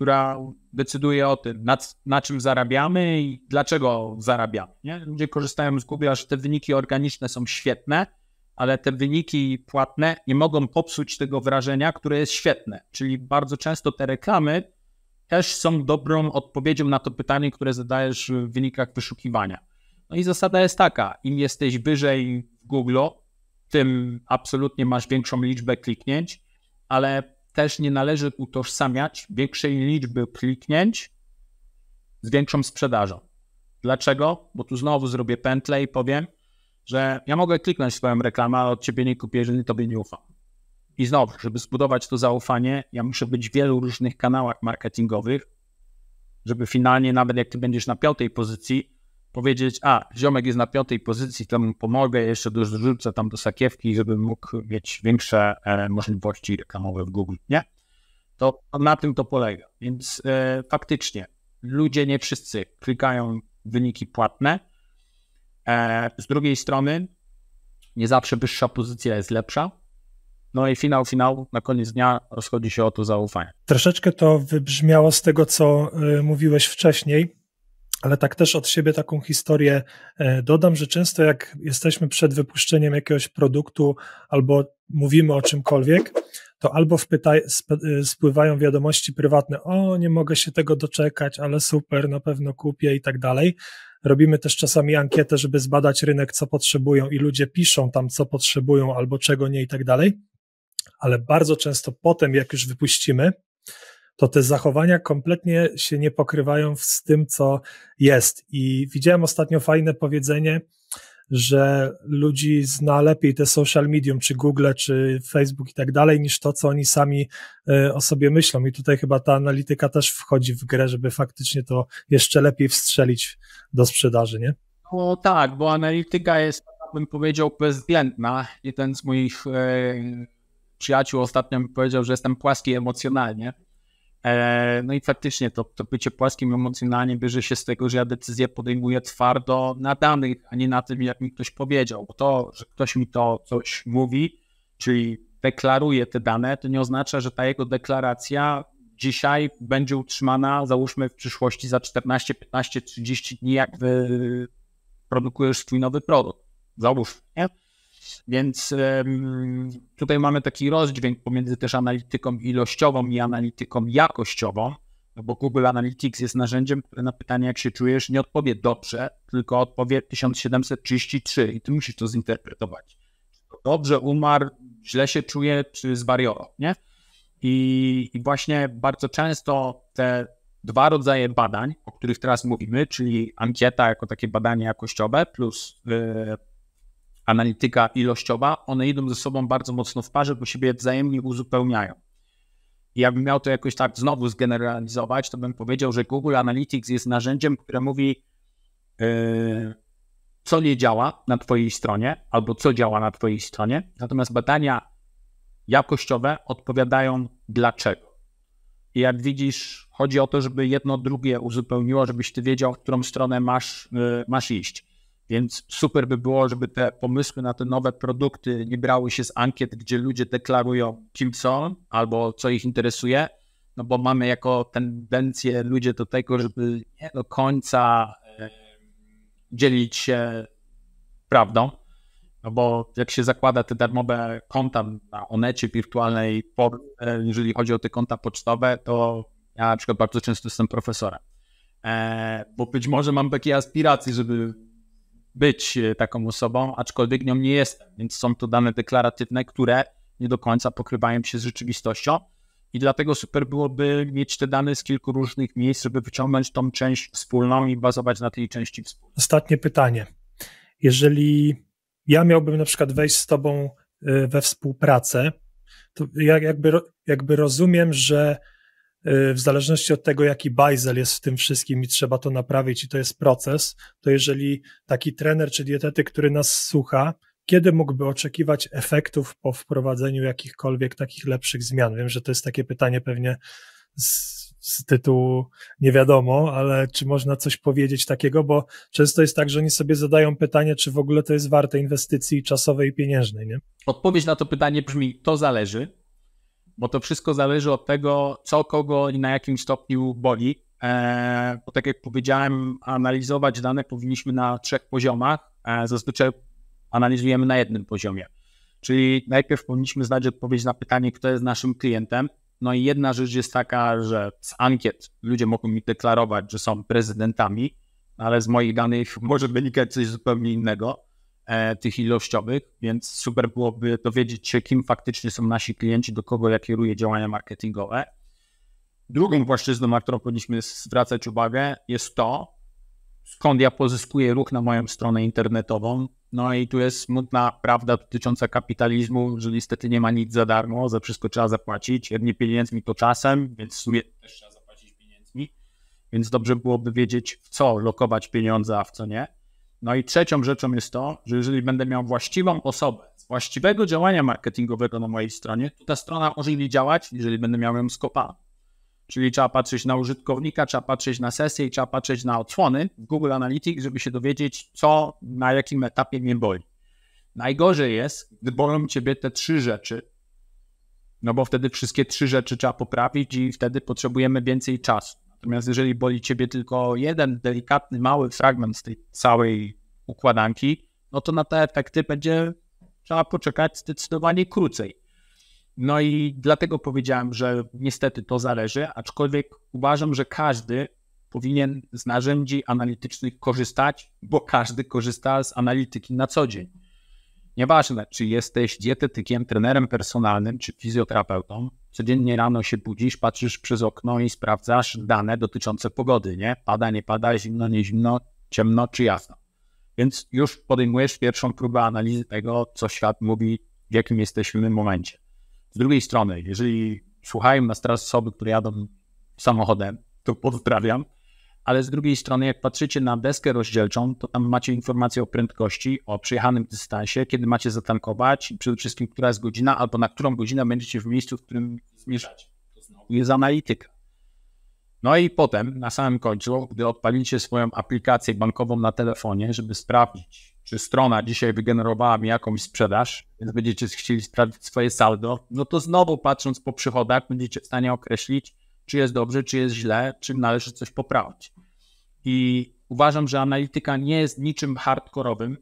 która decyduje o tym, na, na czym zarabiamy i dlaczego zarabiamy. Nie? Ludzie korzystają z Google, że te wyniki organiczne są świetne, ale te wyniki płatne nie mogą popsuć tego wrażenia, które jest świetne. Czyli bardzo często te reklamy też są dobrą odpowiedzią na to pytanie, które zadajesz w wynikach wyszukiwania. No i zasada jest taka: im jesteś wyżej w Google, tym absolutnie masz większą liczbę kliknięć, ale też nie należy utożsamiać większej liczby kliknięć z większą sprzedażą. Dlaczego? Bo tu znowu zrobię pętlę i powiem, że ja mogę kliknąć swoją reklamę, ale od ciebie nie kupię, jeżeli tobie nie ufam. I znowu, żeby zbudować to zaufanie, ja muszę być w wielu różnych kanałach marketingowych, żeby finalnie, nawet jak ty będziesz na piątej pozycji, powiedzieć, a ziomek jest na piątej pozycji, to mu pomogę, jeszcze dorzucę tam do sakiewki, żeby mógł mieć większe e, możliwości reklamowe w Google, nie? To na tym to polega. Więc e, faktycznie ludzie nie wszyscy klikają wyniki płatne. E, z drugiej strony nie zawsze wyższa pozycja jest lepsza. No i finał, finał, na koniec dnia rozchodzi się o to zaufanie. Troszeczkę to wybrzmiało z tego, co y, mówiłeś wcześniej, ale tak też od siebie taką historię e, dodam, że często jak jesteśmy przed wypuszczeniem jakiegoś produktu albo mówimy o czymkolwiek, to albo wpytaj, e, spływają wiadomości prywatne, o nie mogę się tego doczekać, ale super, na pewno kupię i tak dalej. Robimy też czasami ankietę, żeby zbadać rynek, co potrzebują i ludzie piszą tam, co potrzebują albo czego nie i tak dalej. Ale bardzo często potem, jak już wypuścimy, to te zachowania kompletnie się nie pokrywają z tym, co jest. I widziałem ostatnio fajne powiedzenie, że ludzi zna lepiej te social medium, czy Google, czy Facebook i tak dalej, niż to, co oni sami e, o sobie myślą. I tutaj chyba ta analityka też wchodzi w grę, żeby faktycznie to jeszcze lepiej wstrzelić do sprzedaży, nie? No tak, bo analityka jest, bym powiedział, bezwzględna. Jeden z moich e, przyjaciół ostatnio mi powiedział, że jestem płaski emocjonalnie. E, no i faktycznie to, to bycie płaskim emocjonalnie bierze się z tego, że ja decyzję podejmuję twardo na danych, a nie na tym, jak mi ktoś powiedział. Bo to, że ktoś mi to coś mówi, czyli deklaruje te dane, to nie oznacza, że ta jego deklaracja dzisiaj będzie utrzymana, załóżmy w przyszłości za 14, 15, 30 dni, jak produkujesz swój nowy produkt. Załóżmy. Więc tutaj mamy taki rozdźwięk pomiędzy też analityką ilościową i analityką jakościową, no bo Google Analytics jest narzędziem, które na pytanie, jak się czujesz, nie odpowie dobrze, tylko odpowie 1733 i ty musisz to zinterpretować. Dobrze umarł, źle się czuje, czy zwariował, nie? I, I właśnie bardzo często te dwa rodzaje badań, o których teraz mówimy, czyli ankieta jako takie badanie jakościowe plus yy, analityka ilościowa, one idą ze sobą bardzo mocno w parze, bo siebie wzajemnie uzupełniają. I jakbym miał to jakoś tak znowu zgeneralizować, to bym powiedział, że Google Analytics jest narzędziem, które mówi, yy, co nie działa na Twojej stronie, albo co działa na Twojej stronie. Natomiast badania jakościowe odpowiadają dlaczego. I jak widzisz, chodzi o to, żeby jedno drugie uzupełniło, żebyś ty wiedział, w którą stronę masz, yy, masz iść. Więc super by było, żeby te pomysły na te nowe produkty nie brały się z ankiet, gdzie ludzie deklarują, kim są albo co ich interesuje, no bo mamy jako tendencję ludzie do tego, żeby nie do końca e, dzielić się prawdą. No bo jak się zakłada te darmowe konta na Onecie wirtualnej, e, jeżeli chodzi o te konta pocztowe, to ja na przykład bardzo często jestem profesorem. E, bo być może mam takie aspiracje, żeby być e, taką osobą, aczkolwiek nią nie jestem, więc są to dane deklaratywne, które nie do końca pokrywają się z rzeczywistością. I dlatego super byłoby mieć te dane z kilku różnych miejsc, żeby wyciągnąć tą część wspólną i bazować na tej części wspólnej. Ostatnie pytanie. Jeżeli ja miałbym na przykład wejść z Tobą e, we współpracę, to jakby, jakby rozumiem, że Y, w zależności od tego, jaki bajzel jest w tym wszystkim i trzeba to naprawić i to jest proces, to jeżeli taki trener czy dietetyk, który nas słucha, kiedy mógłby oczekiwać efektów po wprowadzeniu jakichkolwiek takich lepszych zmian? Wiem, że to jest takie pytanie pewnie z, z tytułu nie wiadomo, ale czy można coś powiedzieć takiego, bo często jest tak, że oni sobie zadają pytanie, czy w ogóle to jest warte inwestycji czasowej i pieniężnej, nie? Odpowiedź na to pytanie brzmi, to zależy bo to wszystko zależy od tego, co kogo i na jakim stopniu boli. E, bo tak jak powiedziałem, analizować dane powinniśmy na trzech poziomach. E, zazwyczaj analizujemy na jednym poziomie. Czyli najpierw powinniśmy znać odpowiedź na pytanie, kto jest naszym klientem. No i jedna rzecz jest taka, że z ankiet ludzie mogą mi deklarować, że są prezydentami, ale z moich danych może wynikać coś zupełnie innego. E, tych ilościowych, więc super byłoby dowiedzieć się, kim faktycznie są nasi klienci, do kogo ja kieruję działania marketingowe. Drugą płaszczyzną, na którą powinniśmy zwracać uwagę, jest to, skąd ja pozyskuję ruch na moją stronę internetową. No i tu jest smutna prawda dotycząca kapitalizmu, że niestety nie ma nic za darmo, za wszystko trzeba zapłacić. Jedni pieniędzmi to czasem, więc w sumie też trzeba zapłacić pieniędzmi. Więc dobrze byłoby wiedzieć, w co lokować pieniądze, a w co nie. No i trzecią rzeczą jest to, że jeżeli będę miał właściwą osobę z właściwego działania marketingowego na mojej stronie, to ta strona może nie działać, jeżeli będę miał ją skopaną. Czyli trzeba patrzeć na użytkownika, trzeba patrzeć na sesję i trzeba patrzeć na odsłony w Google Analytics, żeby się dowiedzieć, co na jakim etapie mnie boli. Najgorzej jest, gdy bolą ciebie te trzy rzeczy, no bo wtedy wszystkie trzy rzeczy trzeba poprawić i wtedy potrzebujemy więcej czasu. Natomiast jeżeli boli ciebie tylko jeden delikatny, mały fragment z tej całej układanki, no to na te efekty będzie trzeba poczekać zdecydowanie krócej. No i dlatego powiedziałem, że niestety to zależy, aczkolwiek uważam, że każdy powinien z narzędzi analitycznych korzystać, bo każdy korzysta z analityki na co dzień. Nieważne, czy jesteś dietetykiem, trenerem personalnym czy fizjoterapeutą, codziennie rano się budzisz, patrzysz przez okno i sprawdzasz dane dotyczące pogody, nie? Pada, nie pada, zimno, nie zimno, ciemno czy jasno. Więc już podejmujesz pierwszą próbę analizy tego, co świat mówi, w jakim jesteśmy momencie. Z drugiej strony, jeżeli słuchają nas teraz osoby, które jadą samochodem, to pozdrawiam ale z drugiej strony, jak patrzycie na deskę rozdzielczą, to tam macie informację o prędkości, o przejechanym dystansie, kiedy macie zatankować i przede wszystkim, która jest godzina, albo na którą godzinę będziecie w miejscu, w którym zmierzacie. To znowu jest analityka. No i potem, na samym końcu, gdy odpalicie swoją aplikację bankową na telefonie, żeby sprawdzić, czy strona dzisiaj wygenerowała mi jakąś sprzedaż, więc będziecie chcieli sprawdzić swoje saldo, no to znowu patrząc po przychodach, będziecie w stanie określić, czy jest dobrze, czy jest źle, czy należy coś poprawić. I uważam, że analityka nie jest niczym hardkorowym.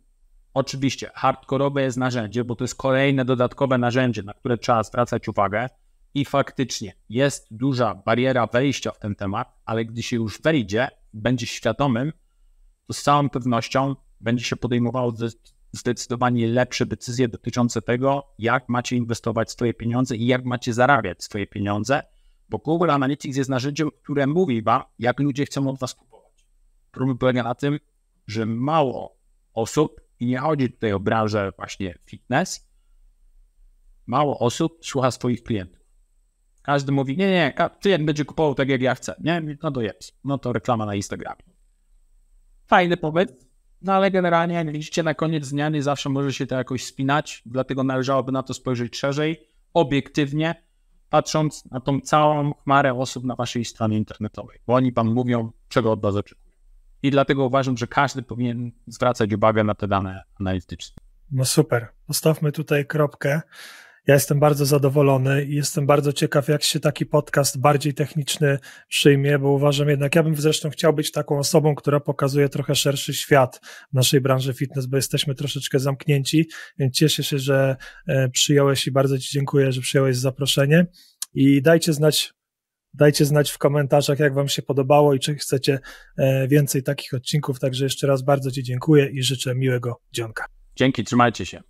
Oczywiście, hardkorowe jest narzędzie, bo to jest kolejne dodatkowe narzędzie, na które trzeba zwracać uwagę. I faktycznie jest duża bariera wejścia w ten temat, ale gdy się już wejdzie, będzie świadomym, to z całą pewnością będzie się podejmował zdecydowanie lepsze decyzje dotyczące tego, jak macie inwestować swoje pieniądze i jak macie zarabiać swoje pieniądze, bo Google Analytics jest narzędziem, które mówi Wam, jak ludzie chcą od Was problem polega na tym, że mało osób, i nie chodzi tutaj o branżę właśnie fitness, mało osób słucha swoich klientów. Każdy mówi, nie, nie, klient będzie kupował tak jak ja chcę, nie, no to jest, no to reklama na Instagramie. Fajny pomysł, no ale generalnie jak widzicie na koniec dnia nie zawsze może się to jakoś spinać, dlatego należałoby na to spojrzeć szerzej, obiektywnie, patrząc na tą całą chmarę osób na waszej stronie internetowej, bo oni wam mówią, czego od was oczekują. I dlatego uważam, że każdy powinien zwracać uwagę na te dane analityczne. No super. Postawmy tutaj kropkę. Ja jestem bardzo zadowolony i jestem bardzo ciekaw, jak się taki podcast bardziej techniczny przyjmie, bo uważam jednak, ja bym zresztą chciał być taką osobą, która pokazuje trochę szerszy świat w naszej branży fitness, bo jesteśmy troszeczkę zamknięci, więc cieszę się, że e, przyjąłeś i bardzo Ci dziękuję, że przyjąłeś zaproszenie. I dajcie znać Dajcie znać w komentarzach, jak Wam się podobało i czy chcecie e, więcej takich odcinków. Także jeszcze raz bardzo Ci dziękuję i życzę miłego dzionka. Dzięki, trzymajcie się.